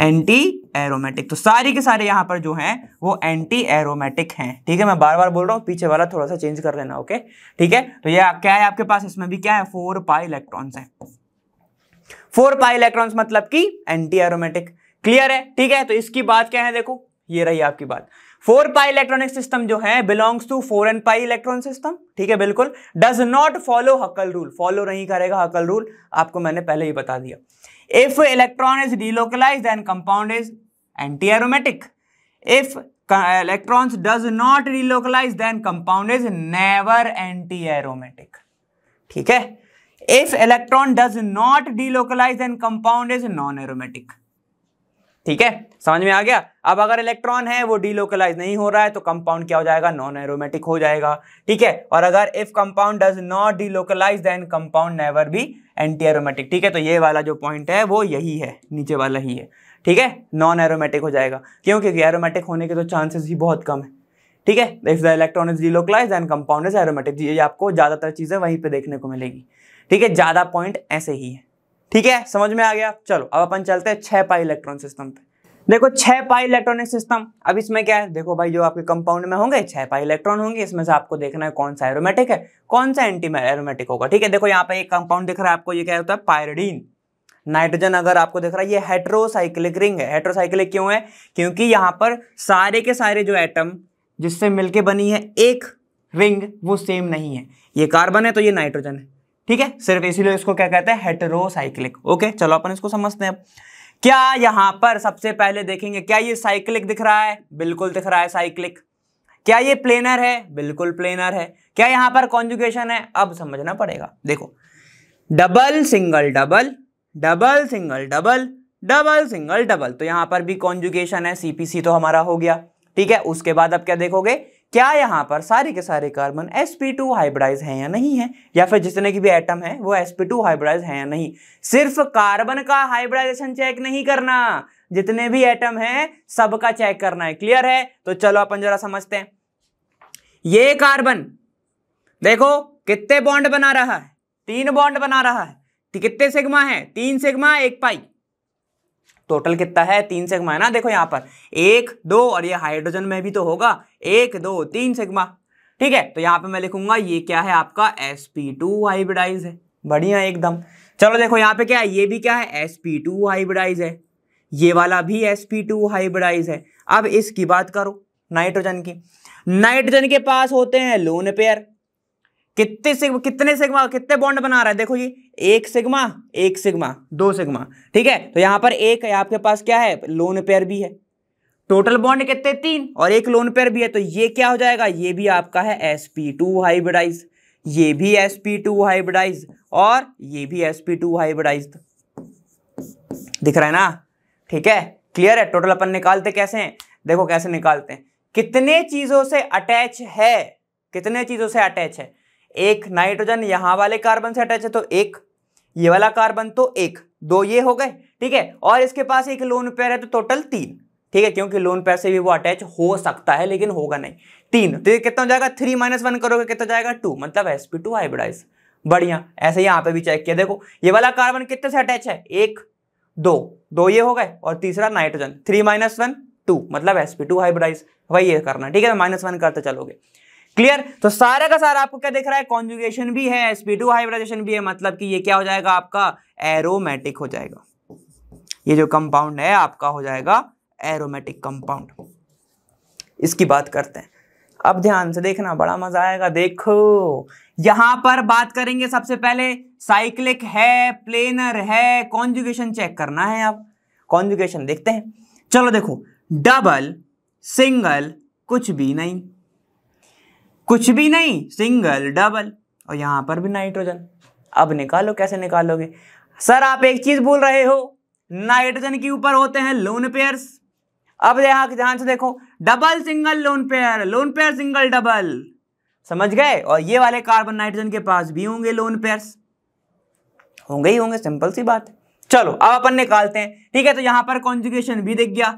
एंटी एरोमेटिक तो सारी के सारे यहां पर जो हैं वो एंटी एरोमेटिक हैं ठीक है मैं बार बार बोल रहा हूँ पीछे वाला थोड़ा सा चेंज कर लेना ओके ठीक है तो ये क्या है आपके पास इसमें भी क्या है फोर पाई इलेक्ट्रॉन्स हैं फोर पाई इलेक्ट्रॉन्स मतलब कि एंटी एरोमेटिक क्लियर है ठीक है तो इसकी बात क्या है देखो ये रही आपकी बात फोर पाई इलेक्ट्रॉनिक सिस्टम जो है belongs to four and pi electron system ठीक है बिल्कुल does not follow Hückel rule follow नहीं करेगा हकल रूल आपको मैंने पहले ही बता दिया if electron is delocalise and compound is anti aromatic if electron does not relocalise then compound is never anti aromatic ठीक है if electron does not delocalise then compound is non aromatic ठीक है समझ में आ गया अब अगर इलेक्ट्रॉन है वो डीलोकलाइज नहीं हो रहा है तो कंपाउंड क्या हो जाएगा नॉन एरोमेटिक हो जाएगा ठीक है और अगर if compound does not delocalise then compound never be anti aromatic ठीक है तो ये वाला जो पॉइंट है वो यही है नीचे वाला ही है ठीक है नॉन एरोमेटिक हो जाएगा क्यों क्योंकि एरोमेटिक होने के तो चांसेस ही बहुत कम है ठीक है if the electron is delocalise and compound is aromatic ये आपको ज़्यादातर चीज़ें वहीं पर देखने को मिलेगी ठीक है ज़्यादा पॉइंट ऐसे ही है ठीक है समझ में आ गया चलो अब अपन चलते हैं छह पाई इलेक्ट्रॉन सिस्टम पे देखो छह पाई इलेक्ट्रॉनिक सिस्टम अब इसमें क्या है देखो भाई जो आपके कंपाउंड में होंगे छह पाई इलेक्ट्रॉन होंगे इसमें से आपको देखना है कौन सा एरोमेटिक है कौन सा एंटी एरोमेटिक होगा ठीक है देखो यहाँ पे एक कंपाउंड दिख रहा है आपको ये क्या होता है पायरडीन नाइट्रोजन अगर आपको दिख रहा है ये हेट्रोसाइक्लिक रिंग है हेट्रोसाइक्लिक क्यों है क्योंकि यहाँ पर सारे के सारे जो एटम जिससे मिलकर बनी है एक रिंग वो सेम नहीं है ये कार्बन है तो ये नाइट्रोजन है ठीक है सिर्फ इसीलिए इसको क्या कहते हैं हेटरोसाइक्लिक ओके चलो अपन इसको समझते हैं क्या यहां पर सबसे पहले देखेंगे क्या ये साइक्लिक दिख रहा है बिल्कुल दिख रहा है साइक्लिक क्या ये प्लेनर है बिल्कुल प्लेनर है क्या यहां पर कॉन्जुगेशन है अब समझना पड़ेगा देखो double single double double single double double single double तो यहां पर भी कॉन्जुगेशन है सीपीसी तो हमारा हो गया ठीक है उसके बाद अब क्या देखोगे क्या यहाँ पर सारे के सारे कार्बन sp2 हाइब्रिडाइज हैं या नहीं है या फिर जितने की भी एटम है वो sp2 हाइब्रिडाइज हैं या नहीं सिर्फ कार्बन का हाइब्रिडाइजेशन चेक नहीं करना जितने भी एटम हैं सबका चेक करना है क्लियर है तो चलो अपन जरा समझते हैं ये कार्बन देखो कितने बॉन्ड बना रहा है तीन बॉन्ड बना रहा है कितने सिग्मा है तीन सिग्मा एक पाई टोटल कितना है तीन सिग्मा है ना देखो यहाँ पर एक दो और ये हाइड्रोजन में भी तो होगा एक दो तीन सिग्मा ठीक है तो यहाँ पे मैं लिखूंगा ये क्या है आपका sp2 हाइब्रिडाइज है बढ़िया एकदम चलो देखो यहाँ पे क्या है ये भी क्या है sp2 हाइब्रिडाइज है ये वाला भी sp2 हाइब्रिडाइज है अब इसकी बात करो नाइट्रोजन की नाइट्रोजन के पास होते हैं लोन पेयर कितने सिग्मा कितने सिग्मा कितने बॉन्ड बना रहा है देखो जी एक सिग्मा एक सिग्मा दो सिग्मा ठीक है तो यहां पर एक है आपके पास क्या है लोन पेयर भी है टोटल बॉन्ड कितने तीन और एक लोन पेयर भी है तो ये क्या हो जाएगा ये भी आपका है एस पी टू हाइब्रिडाइज ये भी एस पी टू हाइब्रिडाइज और ये भी एस पी टू हाइब्रिडाइज दिख रहा है ना ठीक है क्लियर है टोटल अपन निकालते कैसे हैं देखो कैसे निकालते हैं कितने चीजों से अटैच है कितने चीजों से अटैच है एक नाइट्रोजन यहां वाले कार्बन से अटैच है तो एक ये वाला कार्बन तो एक दो ये हो गए ठीक है और इसके पास एक लोन पेयर है तो टोटल तीन ठीक है क्योंकि लोन पेयर से भी वो अटैच हो सकता है लेकिन होगा नहीं तीन तो ये कितना हो जाएगा थ्री माइनस वन करोगे कितना जाएगा टू मतलब एस पी टू हाइब्रिडाइज बढ़िया ऐसे यहाँ पे भी चेक किया देखो ये वाला कार्बन कितने से अटैच है एक दो दो ये हो गए और तीसरा nitrogen three minus one two मतलब एस पी टू हाइब्रिडाइज वही ये करना ठीक है माइनस वन करते चलोगे क्लियर तो सारा का सारा आपको क्या दिख रहा है कॉन्जुगेशन भी है एसपी टू हाइब्रिडाइजेशन भी है मतलब कि ये क्या हो जाएगा आपका एरोमेटिक हो जाएगा ये जो कंपाउंड है आपका हो जाएगा एरोमेटिक कंपाउंड इसकी बात करते हैं अब ध्यान से देखना बड़ा मजा आएगा देखो यहां पर बात करेंगे सबसे पहले साइक्लिक है प्लेनर है कॉन्जुगेशन चेक करना है आप कॉन्जुगेशन देखते हैं चलो देखो डबल सिंगल कुछ भी नहीं कुछ भी नहीं सिंगल डबल और यहां पर भी नाइट्रोजन अब निकालो कैसे निकालोगे सर आप एक चीज़ बोल रहे हो नाइट्रोजन के ऊपर होते हैं लोन पेयर्स अब यहाँ ध्यान से देखो double single lone pair lone pair single double समझ गए और ये वाले कार्बन नाइट्रोजन के पास भी होंगे लोन पेयर्स होंगे ही होंगे सिंपल सी बात चलो अब अपन निकालते हैं ठीक है तो यहां पर कॉन्जुगेशन भी दिख गया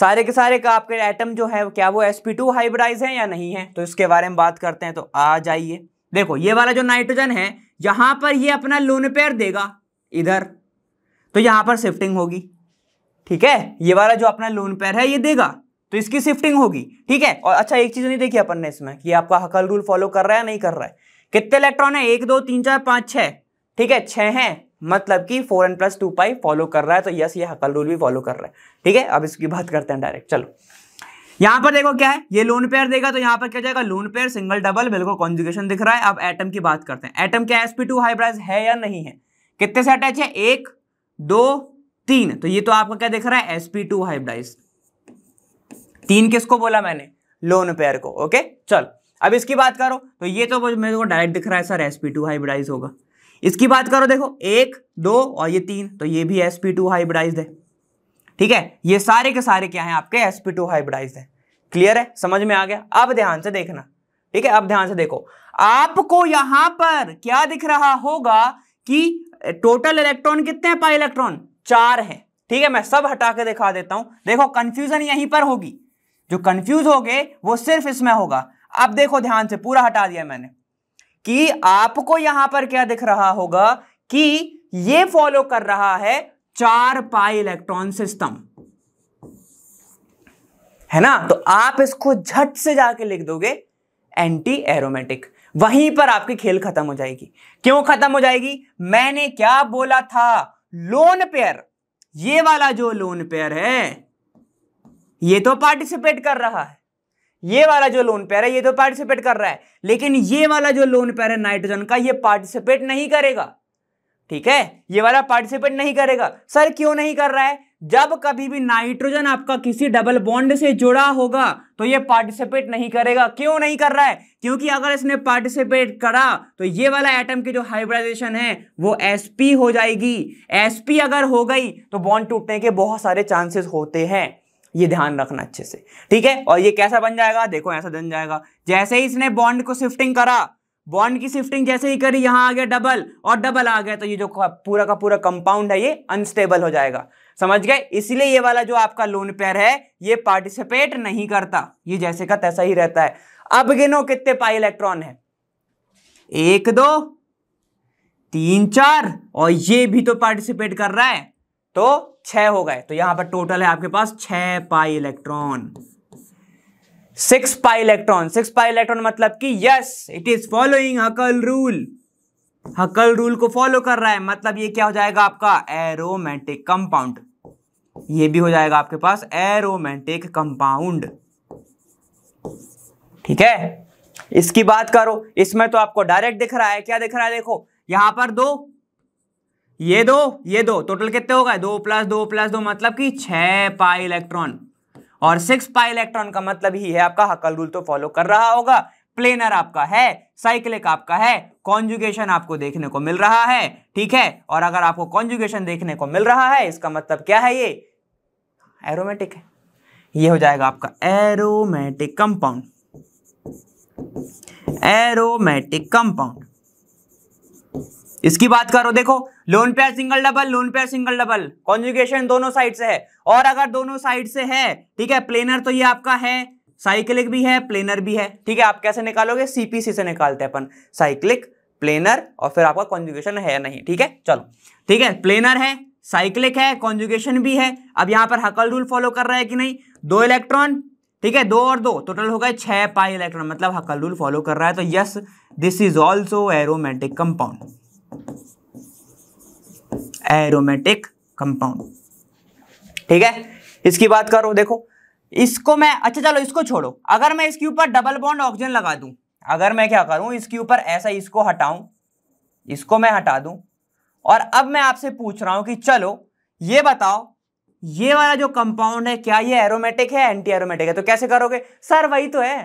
सारे के सारे का आपके एटम जो है क्या वो एस पी टू हाइब्रिडाइज है या नहीं है तो इसके बारे में बात करते हैं तो आ जाइए देखो ये वाला जो नाइट्रोजन है यहां पर ये अपना लोन पेयर देगा इधर तो यहां पर शिफ्टिंग होगी ठीक है ये वाला जो अपना लोन पेयर है ये देगा तो इसकी शिफ्टिंग होगी ठीक है और अच्छा एक चीज नहीं देखी अपन ने इसमें कि आपका हकल रूल फॉलो कर रहा है नहीं कर रहा है कितने इलेक्ट्रॉन है एक दो तीन चार पांच छह ठीक है छह हैं मतलब कि four N plus two pi follow कर रहा है तो यस ये हकल रूल भी फॉलो कर रहा है ठीक है अब इसकी बात करते हैं डायरेक्ट चलो यहाँ पर देखो क्या है ये लोन पेयर देगा तो यहाँ पर क्या जाएगा लोन पेयर सिंगल डबल बिल्कुल कॉन्जुगेशन दिख रहा है अब एटम की बात करते हैं एटम क्या एसपी टू हाइब्राइज है या नहीं है कितने से अटैच है एक दो तीन तो ये तो आपका क्या दिख रहा है एसपी टू हाइब्राइज तीन किसको बोला मैंने लोन पेयर को ओके चल अब इसकी बात करो तो ये तो मेरे को डायरेक्ट दिख रहा है सर एसपी टू हाइब्राइज होगा इसकी बात करो देखो एक दो और ये तीन तो ये भी एस पी टू हाइब्राइज है ठीक है ये सारे के सारे क्या हैं आपके एस पी टू हाइब्राइज है क्लियर है समझ में आ गया अब ध्यान से देखना ठीक है अब ध्यान से देखो आपको यहां पर क्या दिख रहा होगा कि टोटल इलेक्ट्रॉन कितने हैं पाई इलेक्ट्रॉन चार हैं ठीक है मैं सब हटा के दिखा देता हूं देखो कंफ्यूजन यहीं पर होगी जो कंफ्यूज हो गए वो सिर्फ इसमें होगा अब देखो ध्यान से पूरा हटा दिया मैंने कि आपको यहां पर क्या दिख रहा होगा कि ये फॉलो कर रहा है चार पाई इलेक्ट्रॉन सिस्टम है ना तो आप इसको झट से जाके लिख दोगे एंटी एरोमेटिक वहीं पर आपकी खेल खत्म हो जाएगी क्यों खत्म हो जाएगी मैंने क्या बोला था लोन पेयर ये वाला जो लोन पेयर है ये तो पार्टिसिपेट कर रहा है ये वाला जो लोन पेयर है ये तो पार्टिसिपेट कर रहा है लेकिन ये वाला जो लोन पेयर है नाइट्रोजन का ये पार्टिसिपेट नहीं करेगा ठीक है ये वाला पार्टिसिपेट नहीं करेगा सर क्यों नहीं कर रहा है जब कभी भी नाइट्रोजन आपका किसी डबल बॉन्ड से जुड़ा होगा तो ये पार्टिसिपेट नहीं करेगा क्यों नहीं कर रहा है क्योंकि अगर इसने पार्टिसिपेट करा तो ये वाला एटम की जो हाइब्रिडाइजेशन है वो एसपी हो जाएगी एसपी अगर हो गई तो बॉन्ड टूटने के बहुत सारे चांसेस होते हैं ये ध्यान रखना अच्छे से ठीक है और ये कैसा बन जाएगा देखो ऐसा बन जाएगा जैसे ही इसने बॉन्ड को शिफ्टिंग करा बॉन्ड की शिफ्टिंग जैसे ही करी यहां आ गया डबल और डबल आ गया तो ये जो पूरा का पूरा कंपाउंड है ये अनस्टेबल हो जाएगा समझ गए इसलिए ये वाला जो आपका लोन पेयर है ये पार्टिसिपेट नहीं करता ये जैसे का तैसा ही रहता है अब गिनो कितने पाई इलेक्ट्रॉन है एक दो तीन चार और ये भी तो पार्टिसिपेट कर रहा है तो छह हो गए तो यहां पर टोटल है आपके पास छह pi electron six pi electron six pi electron मतलब कि yes it is following Huckel rule Huckel rule को फॉलो कर रहा है मतलब ये क्या हो जाएगा आपका एरोमेटिक कंपाउंड ये भी हो जाएगा आपके पास एरोमेटिक कंपाउंड ठीक है इसकी बात करो इसमें तो आपको डायरेक्ट दिख रहा है क्या दिख रहा है देखो यहां पर दो ये दो ये दो टोटल कितने हो गए दो प्लस दो प्लस दो मतलब कि छ पाई इलेक्ट्रॉन और सिक्स पाई इलेक्ट्रॉन का मतलब ही है आपका हकल रूल तो फॉलो कर रहा होगा प्लेनर आपका है साइक्लिक आपका है कॉन्जुगेशन आपको देखने को मिल रहा है ठीक है और अगर आपको कॉन्जुगेशन देखने को मिल रहा है इसका मतलब क्या है ये एरोमेटिक है ये हो जाएगा आपका एरोमेटिक कंपाउंड एरोमेटिक कंपाउंड इसकी बात करो देखो lone pair single double lone pair single double conjugation दोनों साइड से है और अगर दोनों साइड से है ठीक है प्लेनर तो ये आपका है साइक्लिक भी है प्लेनर भी है ठीक है आप कैसे निकालोगे सीपीसी से निकालते हैं अपन साइक्लिक प्लेनर और फिर आपका कॉन्जुगेशन है नहीं ठीक है चलो ठीक है प्लेनर है साइक्लिक है कॉन्जुगेशन भी है अब यहाँ पर हकल रूल फॉलो कर रहा है कि नहीं दो इलेक्ट्रॉन ठीक है दो और दो टोटल हो गए छह पाई इलेक्ट्रॉन मतलब हकल रूल फॉलो कर रहा है तो yes this is also aromatic compound aromatic compound ठीक है इसकी बात करो देखो इसको मैं अच्छा चलो इसको छोड़ो अगर मैं इसके ऊपर डबल बॉन्ड ऑक्सीजन लगा दूं अगर मैं क्या करूं इसके ऊपर ऐसा इसको हटाऊं इसको मैं हटा दूं और अब मैं आपसे पूछ रहा हूं कि चलो ये बताओ ये वाला जो कंपाउंड है क्या ये एरोमेटिक है एंटी एरोमेटिक है तो कैसे करोगे सर वही तो है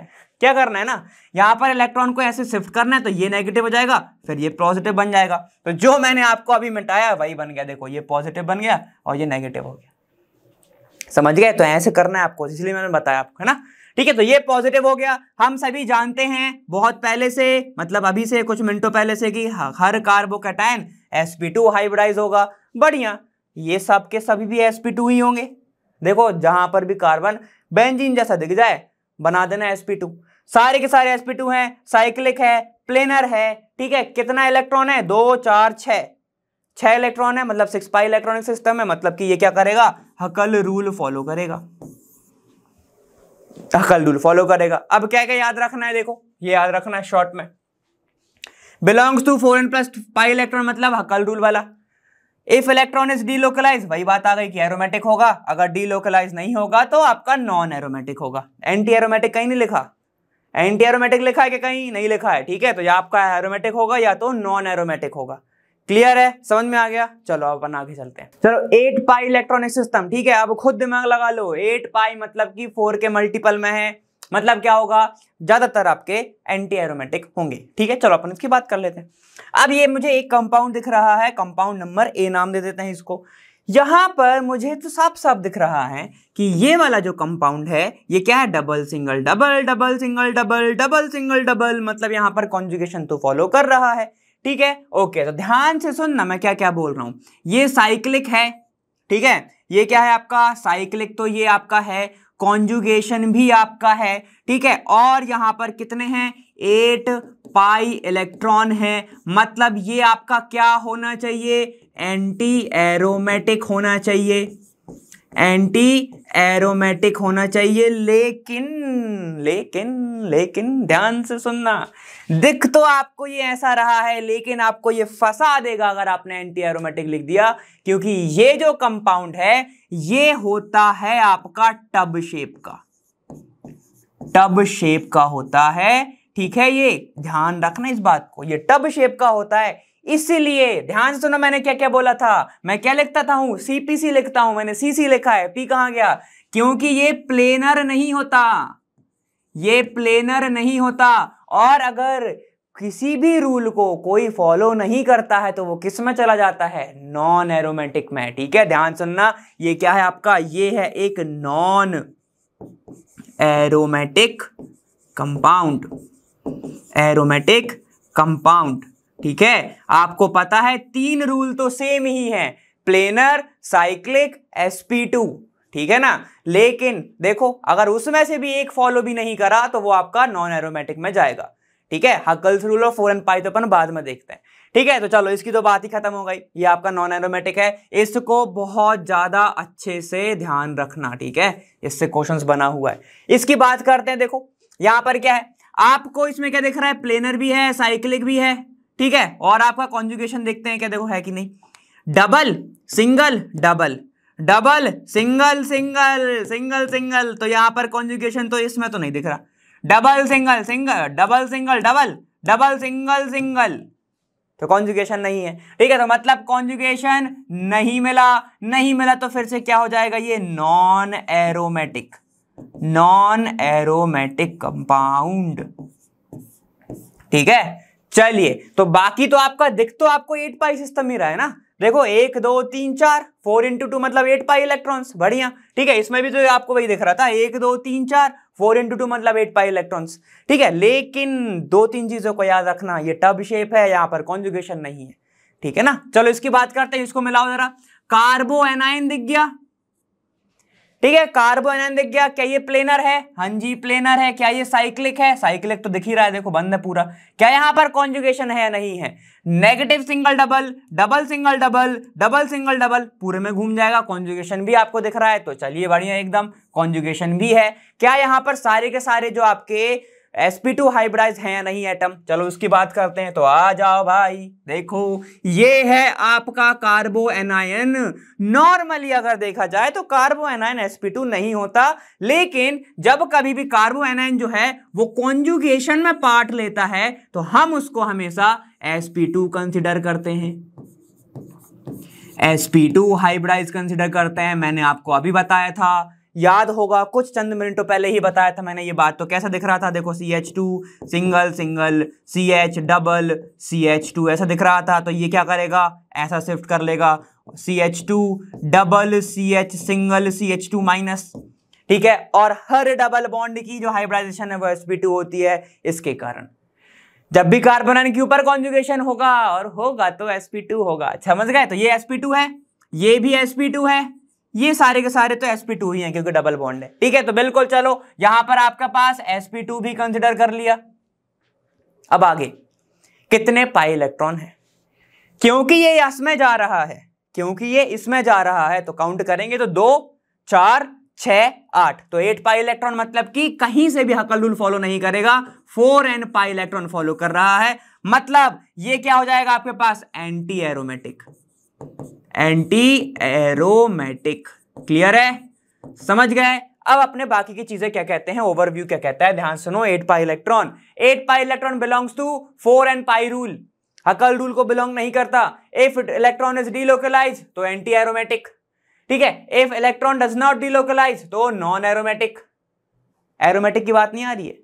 क्या करना है ना यहाँ पर इलेक्ट्रॉन को ऐसे शिफ्ट करना है तो ये नेगेटिव हो जाएगा फिर ये पॉजिटिव बन जाएगा तो जो मैंने आपको अभी मिटाया वही बन गया देखो ये पॉजिटिव बन गया और ये नेगेटिव हो गया समझ गए तो ऐसे करना है आपको इसलिए मैंने बताया आपको है ना ठीक है तो ये पॉजिटिव हो गया हम सभी जानते हैं बहुत पहले से मतलब अभी से कुछ मिनटों पहले से कि हर कार्बोकैटायन टू हाइब्रिडाइज होगा बढ़िया ये सब के सभी भी एस पी टू ही होंगे देखो जहां पर भी कार्बन बेंजीन जैसा दिख जाए बना देना एस पी टू सारे के सारे sp2 हैं साइक्लिक है प्लेनर है ठीक है कितना इलेक्ट्रॉन है दो चार छ छह इलेक्ट्रॉन है मतलब सिक्स पाई इलेक्ट्रॉनिक सिस्टम है मतलब कि ये क्या करेगा हकल रूल फॉलो करेगा हकल रूल फॉलो करेगा अब क्या क्या याद रखना है देखो ये याद रखना है शॉर्ट में belongs to four N plus pi electron मतलब हकल रूल वाला इफ इलेक्ट्रॉन इज डीलोकलाइज वही बात आ गई कि एरोमेटिक होगा अगर डीलोकलाइज नहीं होगा तो आपका नॉन एरोमेटिक होगा एंटी एरोमेटिक कहीं नहीं लिखा एंटी एरोमेटिक लिखा है कि कहीं नहीं लिखा है ठीक है तो या आपका एरोमेटिक होगा या तो नॉन एरोमेटिक होगा क्लियर है समझ में आ गया चलो अब अपन आगे चलते हैं चलो एट पाई इलेक्ट्रॉनिक सिस्टम ठीक है अब खुद दिमाग लगा लो एट पाई मतलब कि फोर के मल्टीपल में है मतलब क्या होगा ज्यादातर आपके एंटी एरोमेटिक होंगे ठीक है चलो अपन इसकी बात कर लेते हैं अब ये मुझे एक कंपाउंड दिख रहा है कंपाउंड नंबर ए नाम दे देते हैं इसको यहां पर मुझे तो साफ साफ दिख रहा है कि ये वाला जो कंपाउंड है ये क्या है double single double double single double double single double मतलब यहां पर कॉन्जुगेशन तो फॉलो कर रहा है ठीक है ओके तो ध्यान से सुनना मैं क्या क्या बोल रहा हूं ये साइक्लिक है ठीक है ये क्या है आपका साइक्लिक तो ये आपका है कॉन्जुगेशन भी आपका है ठीक है और यहां पर कितने हैं एट पाई इलेक्ट्रॉन है मतलब ये आपका क्या होना चाहिए एंटी एरोमेटिक होना चाहिए एंटी एरोमेटिक होना चाहिए लेकिन लेकिन लेकिन ध्यान से सुनना दिख तो आपको ये ऐसा रहा है लेकिन आपको ये फंसा देगा अगर आपने एंटी एरोमेटिक लिख दिया क्योंकि ये जो कंपाउंड है ये होता है आपका टब शेप का टब शेप का होता है ठीक है ये ध्यान रखना इस बात को ये टब शेप का होता है इसीलिए ध्यान से सुनो मैंने क्या क्या बोला था मैं क्या लिखता था हूं सीपीसी लिखता हूं मैंने सीसी लिखा है पी कहा गया क्योंकि ये प्लेनर नहीं होता ये प्लेनर नहीं होता और अगर किसी भी रूल को कोई फॉलो नहीं करता है तो वो किस में चला जाता है नॉन एरोमेटिक में ठीक है ध्यान सुनना ये क्या है आपका ये है एक non aromatic compound aromatic compound ठीक है आपको पता है तीन रूल तो सेम ही है प्लेनर साइक्लिक टू ठीक है ना लेकिन देखो अगर उसमें से भी एक फॉलो भी नहीं करा तो वो आपका नॉन एरोमेटिक में जाएगा ठीक है हकल्स रूल और एंड पाई तो अपन बाद में देखते हैं ठीक है तो चलो इसकी तो बात ही खत्म हो गई ये आपका नॉन एरोमेटिक है इसको बहुत ज्यादा अच्छे से ध्यान रखना ठीक है इससे क्वेश्चन बना हुआ है इसकी बात करते हैं देखो यहां पर क्या है आपको इसमें क्या दिख रहा है प्लेनर भी है साइक्लिक भी है ठीक है और आपका कॉन्जुगेशन देखते हैं क्या देखो है कि नहीं double single double double single single single single तो यहां पर कॉन्जुगेशन तो इसमें तो नहीं दिख रहा double single single double single double double single single तो कॉन्जुगेशन नहीं है ठीक है तो मतलब कॉन्जुगेशन नहीं मिला नहीं मिला तो फिर से क्या हो जाएगा ये non aromatic non aromatic compound ठीक है चलिए तो बाकी तो आपका दिख तो आपको एट पाई सिस्टम ही रहा है ना देखो एक दो तीन चार फोर इंटू टू मतलब एट पाई इलेक्ट्रॉन्स बढ़िया ठीक है इसमें भी तो आपको वही दिख रहा था एक दो तीन चार फोर इंटू टू मतलब एट पाई इलेक्ट्रॉन्स ठीक है लेकिन दो तीन चीजों को याद रखना ये टब शेप है यहाँ पर कॉन्जुगेशन नहीं है ठीक है ना चलो इसकी बात करते हैं इसको मिलाओ जरा कार्बो एनाइन दिख गया ठीक है कार्बन आयन दिख गया क्या ये प्लेनर है हाँ जी प्लेनर है क्या ये साइक्लिक है साइक्लिक तो दिख ही रहा है देखो बंद है पूरा क्या यहां पर कॉन्जुगेशन है या नहीं है negative single double double single double double single double पूरे में घूम जाएगा कॉन्जुगेशन भी आपको दिख रहा है तो चलिए बढ़िया एकदम कॉन्जुगेशन भी है क्या यहां पर सारे के सारे जो आपके sp2 हाइब्रिडाइज है या नहीं एटम चलो उसकी बात करते हैं तो आ जाओ भाई देखो ये है आपका कार्बो एनायन नॉर्मली अगर देखा जाए तो कार्बो एनायन sp2 नहीं होता लेकिन जब कभी भी कार्बो एनायन जो है वो कॉन्जुगेशन में पार्ट लेता है तो हम उसको हमेशा sp2 कंसिडर करते हैं sp2 हाइब्रिडाइज कंसिडर करते हैं मैंने आपको अभी बताया था याद होगा कुछ चंद मिनटों पहले ही बताया था मैंने ये बात तो कैसा दिख रहा था देखो C H two single single C H double C H two ऐसा दिख रहा था तो ये क्या करेगा ऐसा शिफ्ट कर लेगा C H two double C H single C H two minus ठीक है और हर डबल बॉन्ड की जो हाइब्रिडाइजेशन है वो एस टू होती है इसके कारण जब भी कार्बन के ऊपर कॉन्जुगेशन होगा और होगा तो sp2 होगा समझ गए तो ये sp2 है ये भी sp2 है ये सारे के सारे तो sp2 ही हैं क्योंकि डबल बॉन्ड है ठीक है तो बिल्कुल चलो यहां पर आपका पास sp2 भी कंसिडर कर लिया अब आगे कितने पाई इलेक्ट्रॉन है क्योंकि ये इसमें जा रहा है क्योंकि ये इसमें जा रहा है तो काउंट करेंगे तो दो चार छ आठ तो एट पाई इलेक्ट्रॉन मतलब कि कहीं से भी हकल रूल फॉलो नहीं करेगा four N pi electron follow कर रहा है मतलब ये क्या हो जाएगा आपके पास anti aromatic anti aromatic clear है समझ गए अब अपने बाकी की चीजें क्या कहते हैं ओवरव्यू क्या कहता है ध्यान सुनो eight pi electron eight pi electron belongs to four and pi rule Huckel rule को बिलोंग नहीं करता इफ इलेक्ट्रॉन इज डीलोकलाइज तो एंटी एरोमेटिक ठीक है if electron does not delocalise तो नॉन एरोमेटिक एरोमेटिक की बात नहीं आ रही है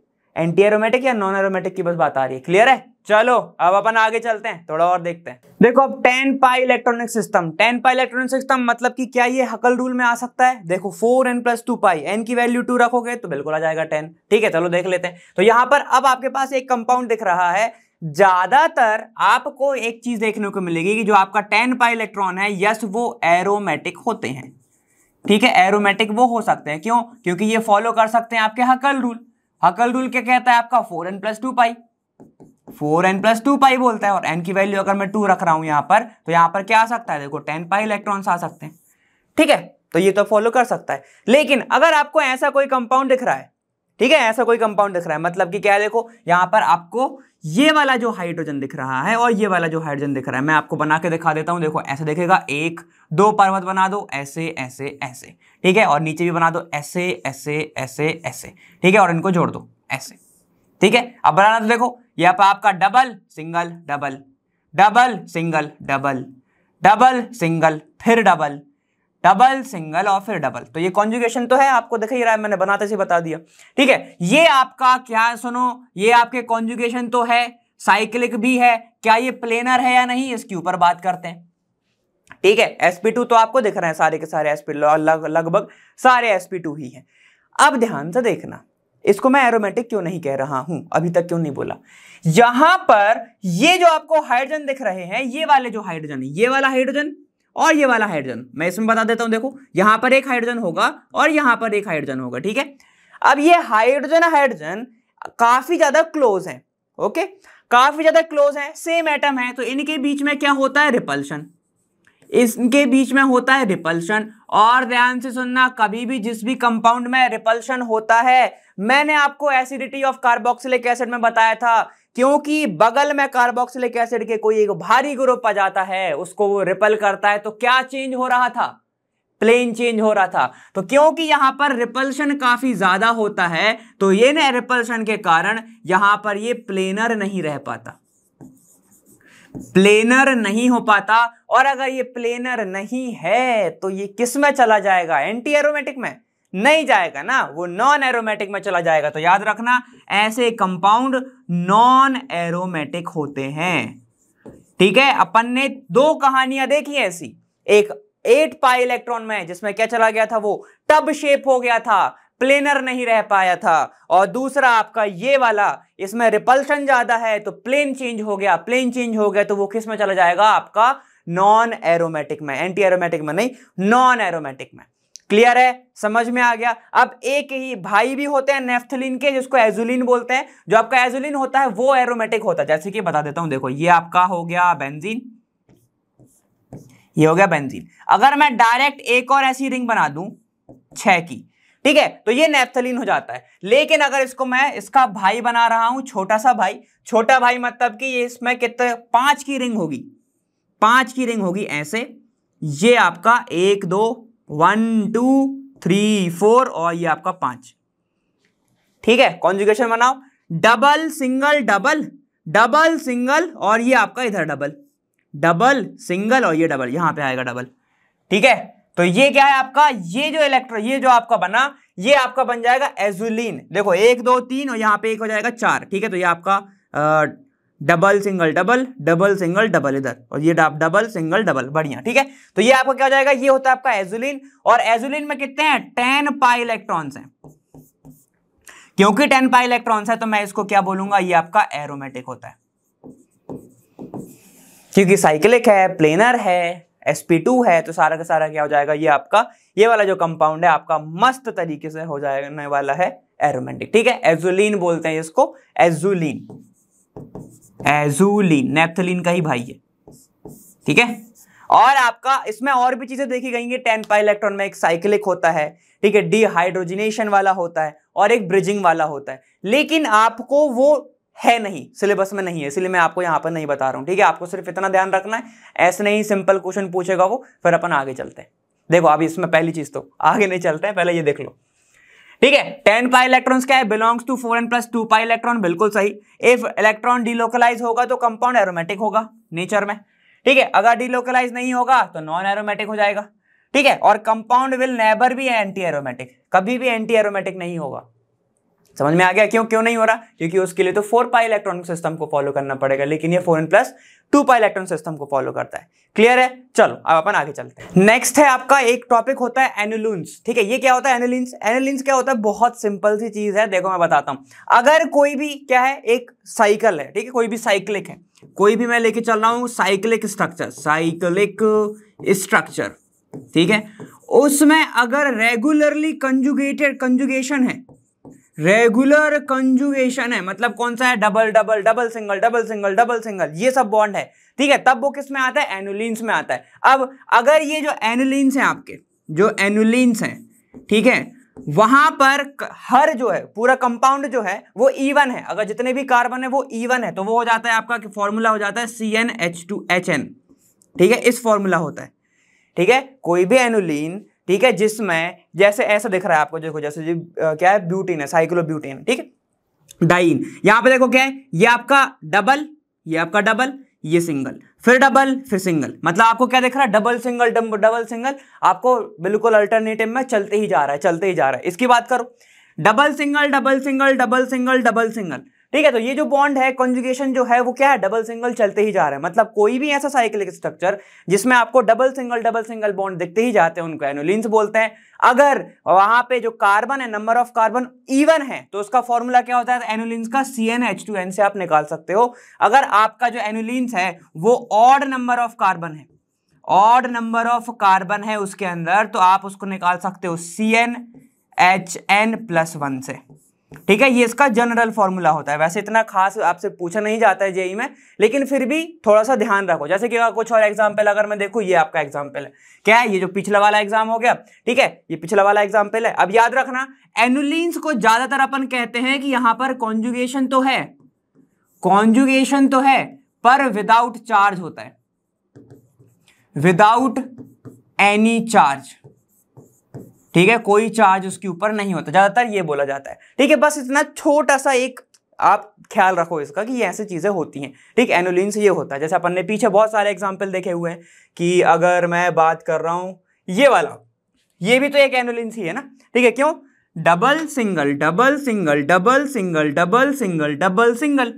एंटी एरोमेटिक या नॉन एरोमेटिक की बस बात आ रही है क्लियर है चलो अब अपन आगे चलते हैं थोड़ा और देखते हैं देखो अब ten pi electronic system ten pi electronic system मतलब कि क्या ये हकल रूल में आ सकता है देखो four N plus two pi n की वैल्यू टू रखोगे तो बिल्कुल आ जाएगा टेन ठीक है चलो देख लेते हैं तो यहाँ पर अब आपके पास एक कंपाउंड दिख रहा है ज्यादातर आपको एक चीज देखने को मिलेगी कि जो आपका टेन पाई इलेक्ट्रॉन है यस वो एरोमेटिक होते हैं ठीक है एरोमेटिक वो हो सकते हैं क्यों क्योंकि ये फॉलो कर सकते हैं आपके हकल रूल हकल रूल क्या कहता है आपका four N plus two pi four N plus two pi बोलता है और एन की वैल्यू अगर मैं टू रख रहा हूं यहाँ पर तो यहाँ पर क्या आ सकता है देखो टेन पाई इलेक्ट्रॉन्स आ सकते हैं ठीक है तो ये तो फॉलो कर सकता है लेकिन अगर आपको ऐसा कोई कंपाउंड दिख रहा है ठीक है ऐसा कोई कंपाउंड दिख रहा है मतलब कि क्या देखो यहाँ पर आपको ये वाला जो हाइड्रोजन दिख रहा है और ये वाला जो हाइड्रोजन दिख रहा है मैं आपको बना के दिखा देता हूँ देखो ऐसे दिखेगा एक दो पर्वत बना दो ऐसे ऐसे ऐसे ठीक है और नीचे भी बना दो ऐसे ऐसे ऐसे ऐसे ठीक है और इनको जोड़ दो ऐसे ठीक है अब बनाना तो देखो यहाँ पर आपका double single double double single double double single फिर डबल डबल सिंगल और फिर डबल तो ये कॉन्जुगेशन तो है आपको दिख ही रहा है मैंने बनाते से बता दिया ठीक है ये आपका क्या है सुनो ये आपके कॉन्जुगेशन तो है साइक्लिक भी है क्या ये प्लेनर है या नहीं इसके ऊपर बात करते हैं ठीक है sp2 तो आपको दिख रहे हैं सारे के सारे sp लगभग लग, लग, सारे sp2 ही है अब ध्यान से देखना इसको मैं एरोमेटिक क्यों नहीं कह रहा हूं अभी तक क्यों नहीं बोला यहां पर ये जो आपको हाइड्रोजन दिख रहे हैं ये वाले जो हाइड्रोजन है ये वाला हाइड्रोजन और ये वाला हाइड्रोजन मैं इसमें बता देता हूं देखो यहां पर एक हाइड्रोजन होगा और यहां पर एक हाइड्रोजन होगा ठीक है अब ये हाइड्रोजन हाइड्रोजन काफी ज्यादा क्लोज है ओके काफी ज्यादा क्लोज है सेम एटम है तो इनके बीच में क्या होता है रिपल्शन इसके बीच में होता है रिपल्शन और ध्यान से सुनना कभी भी जिस भी कंपाउंड में रिपल्शन होता है मैंने आपको एसिडिटी ऑफ कार्बोक्सिलिक एसिड में बताया था क्योंकि बगल में कार्बोक्सिलिक एसिड के कोई एक भारी ग्रुप आ जाता है उसको वो रिपल करता है तो क्या चेंज हो रहा था प्लेन चेंज हो रहा था तो क्योंकि यहां पर रिपल्शन काफी ज्यादा होता है तो ये ना रिपल्शन के कारण यहां पर ये प्लेनर नहीं रह पाता प्लेनर नहीं हो पाता और अगर ये प्लेनर नहीं है तो ये किस में चला जाएगा एंटी एरोमेटिक में नहीं जाएगा ना वो नॉन एरोमेटिक में चला जाएगा तो याद रखना ऐसे कंपाउंड नॉन एरोमेटिक होते हैं ठीक है अपन ने दो कहानियां देखी ऐसी एक एट पाई इलेक्ट्रॉन में जिसमें क्या चला गया था वो टब शेप हो गया था प्लेनर नहीं रह पाया था और दूसरा आपका ये वाला इसमें रिपल्शन ज़्यादा है तो प्लेन चेंज हो गया प्लेन चेंज हो गया तो वो किस में चला जाएगा आपका नॉन एरोमेटिक में एंटी एरोमेटिक में नहीं नॉन एरोमेटिक में क्लियर है समझ में आ गया अब एक ही भाई भी होते हैं नेफ्थलिन के जिसको एजुलिन बोलते हैं जो आपका एजुलिन होता है वो एरोमेटिक होता है जैसे कि बता देता हूं देखो ये आपका हो गया बेंजीन ये हो गया बेंजीन अगर मैं डायरेक्ट एक और ऐसी रिंग बना दूं छह की ठीक है तो ये नेप्थलीन हो जाता है लेकिन अगर इसको मैं इसका भाई बना रहा हूं छोटा सा भाई छोटा भाई मतलब कि ये इसमें कितने पांच की रिंग होगी पांच की रिंग होगी ऐसे ये आपका एक दो वन टू थ्री फोर और ये आपका पांच ठीक है कॉन्जुगेशन बनाओ double single double double single और ये आपका इधर डबल डबल सिंगल और ये डबल यहां पे आएगा डबल ठीक है तो ये क्या है आपका ये जो इलेक्ट्रॉन ये जो आपका बना ये आपका बन जाएगा एजुलिन देखो एक दो तीन और यहाँ पे एक हो जाएगा चार ठीक है तो ये आपका double single double double single double इधर और ये डबल सिंगल डबल बढ़िया ठीक है तो ये आपका क्या हो जाएगा ये होता है आपका एजुलिन और एजुलिन में कितने हैं टेन पाई इलेक्ट्रॉन्स हैं क्योंकि टेन पाई इलेक्ट्रॉन्स है तो मैं इसको क्या बोलूंगा ये आपका एरोमेटिक होता है क्योंकि साइकिलिक है प्लेनर है sp2 है तो सारा का सारा क्या हो जाएगा ये आपका ये वाला जो कंपाउंड है आपका मस्त तरीके से हो जाने वाला है एरोमेटिक ठीक है एजुलिन बोलते हैं इसको एजुलिन एजुलिन नेफ्थलिन का ही भाई है ठीक है और आपका इसमें और भी चीजें देखी गई है टेन पाई इलेक्ट्रॉन में एक साइक्लिक होता है ठीक है डिहाइड्रोजिनेशन वाला होता है और एक ब्रिजिंग वाला होता है लेकिन आपको वो है नहीं सिलेबस में नहीं है इसलिए मैं आपको यहाँ पर नहीं बता रहा हूँ ठीक है आपको सिर्फ इतना ध्यान रखना है ऐसे नहीं सिंपल क्वेश्चन पूछेगा वो फिर अपन आगे चलते हैं देखो अभी इसमें पहली चीज़ तो आगे नहीं चलते हैं पहले ये देख लो ठीक है टेन पाई इलेक्ट्रॉन्स क्या है belongs to four N plus two pi electron बिल्कुल सही इफ इलेक्ट्रॉन डीलोकलाइज होगा तो कंपाउंड एरोमेटिक होगा नेचर में ठीक है अगर डीलोकलाइज नहीं होगा तो नॉन एरोमेटिक हो जाएगा ठीक है और कंपाउंड विल नेबर भी एंटी एरोमेटिक कभी भी एंटी एरोमेटिक नहीं होगा समझ में आ गया क्यों क्यों नहीं हो रहा क्योंकि उसके लिए तो फोर पाई इलेक्ट्रॉनिक सिस्टम को फॉलो करना पड़ेगा लेकिन ये four N plus two pi electronic system को फॉलो करता है क्लियर है चलो अब अपन आगे चलते हैं नेक्स्ट है आपका एक टॉपिक होता है एनुलूंस ठीक है ये क्या होता है एनुलिन्स एनुलिन्स क्या होता है बहुत सिंपल सी चीज है देखो मैं बताता हूं अगर कोई भी क्या है एक साइकिल है ठीक है कोई भी साइक्लिक है कोई भी मैं लेके चल रहा हूँ साइक्लिक स्ट्रक्चर साइक्लिक स्ट्रक्चर ठीक है उसमें अगर रेगुलरली कंजुगेटेड कंजुगेशन है रेगुलर कंजुगेशन है मतलब कौन सा है double double double single double single double single ये सब बॉन्ड है ठीक है तब वो किस में आता है एनुलिन्स में आता है अब अगर ये जो एनुलिन्स हैं आपके जो एनुलिन्स हैं ठीक है वहां पर हर जो है पूरा कंपाउंड जो है वो ईवन e है अगर जितने भी कार्बन है वो ईवन e है तो वो हो जाता है आपका फॉर्मूला हो जाता है C n H two H n ठीक है इस फॉर्मूला होता है ठीक है कोई भी एनुलिन ठीक है जिसमें जैसे ऐसा दिख रहा है आपको देखो जैसे जी क्या है ब्यूटीन है ब्यूटीन ठीक है डाइन यहां पे देखो क्या है ये आपका डबल ये आपका डबल ये सिंगल फिर डबल फिर सिंगल मतलब आपको क्या दिख रहा है डबल सिंगल डबल सिंगल आपको बिल्कुल अल्टरनेटिव में चलते ही जा रहा है चलते ही जा रहा है इसकी बात करो double single double single double single double single ठीक है तो ये जो बॉन्ड है कॉन्जुगेशन जो है वो क्या है डबल सिंगल चलते ही जा रहे हैं मतलब कोई भी ऐसा साइकिल स्ट्रक्चर जिसमें आपको double single double single bond दिखते ही जाते हैं उनको एनोलिन बोलते हैं अगर वहां पे जो कार्बन है नंबर ऑफ कार्बन इवन है तो उसका फॉर्मूला क्या होता है एनोलिन का C n H two n से आप निकाल सकते हो अगर आपका जो एनोलिन है वो ऑड नंबर ऑफ कार्बन है ऑड नंबर ऑफ कार्बन है उसके अंदर तो आप उसको निकाल सकते हो C n H n plus one से ठीक है ये इसका जनरल फॉर्मूला होता है वैसे इतना खास आपसे पूछा नहीं जाता है जेई में लेकिन फिर भी थोड़ा सा ध्यान रखो जैसे कि कुछ और एग्जाम्पल अगर मैं देखूँ ये आपका एग्जाम्पल है क्या है ये जो पिछला वाला एग्जाम हो गया ठीक है ये पिछला वाला एग्जाम्पल है अब याद रखना एनुलिन को ज्यादातर अपन कहते हैं कि यहां पर कॉन्जुगेशन तो है कॉन्जुगेशन तो है पर विदाउट चार्ज होता है विदाउट एनी चार्ज ठीक है कोई चार्ज उसके ऊपर नहीं होता ज़्यादातर ये बोला जाता है ठीक है बस इतना छोटा सा एक आप ख्याल रखो इसका कि ये ऐसी चीज़ें होती हैं ठीक एनोलिन से ये होता है जैसे अपन ने पीछे बहुत सारे एग्जाम्पल देखे हुए हैं कि अगर मैं बात कर रहा हूँ ये वाला ये भी तो एक एनोलिन ही है ना ठीक है क्यों double single double single double single double single double single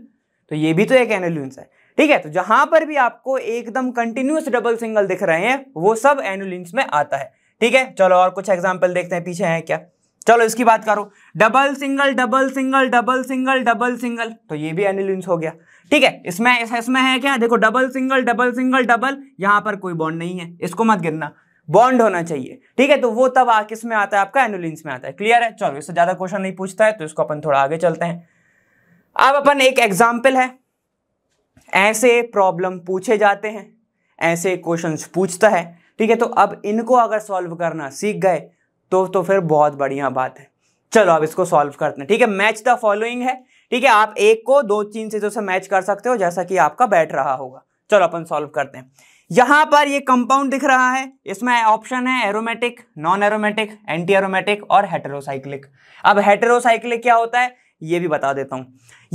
तो ये भी तो एक एनोलिन है ठीक है तो जहां पर भी आपको एकदम कंटिन्यूस डबल सिंगल दिख रहे हैं वो सब एनोलिन में आता है ठीक है चलो और कुछ एग्जाम्पल देखते हैं पीछे है क्या चलो इसकी बात करो double single double single double single double single तो ये भी एनिलिन्स हो गया ठीक है इसमें इसमें है क्या देखो double single double single double यहां पर कोई बॉन्ड नहीं है इसको मत गिनना बॉन्ड होना चाहिए ठीक है तो वो तब आ किस में आता है आपका एनुलिन्स में आता है क्लियर है चलो इससे ज़्यादा क्वेश्चन नहीं पूछता है तो इसको अपन थोड़ा आगे चलते हैं अब अपन एक एग्जाम्पल है ऐसे प्रॉब्लम पूछे जाते हैं ऐसे क्वेश्चन पूछता है ठीक है तो अब इनको अगर सॉल्व करना सीख गए तो तो फिर बहुत बढ़िया बात है चलो अब इसको सॉल्व करते हैं ठीक है मैच द फॉलोइंग है ठीक है आप एक को दो तीन चीजों से मैच कर सकते हो जैसा कि आपका बैठ रहा होगा चलो अपन सॉल्व करते हैं यहां पर ये कंपाउंड दिख रहा है इसमें ऑप्शन है aromatic non aromatic anti aromatic और हेटेरोसाइक्लिक अब हेटेरोसाइक्लिक क्या होता है ये भी बता देता हूं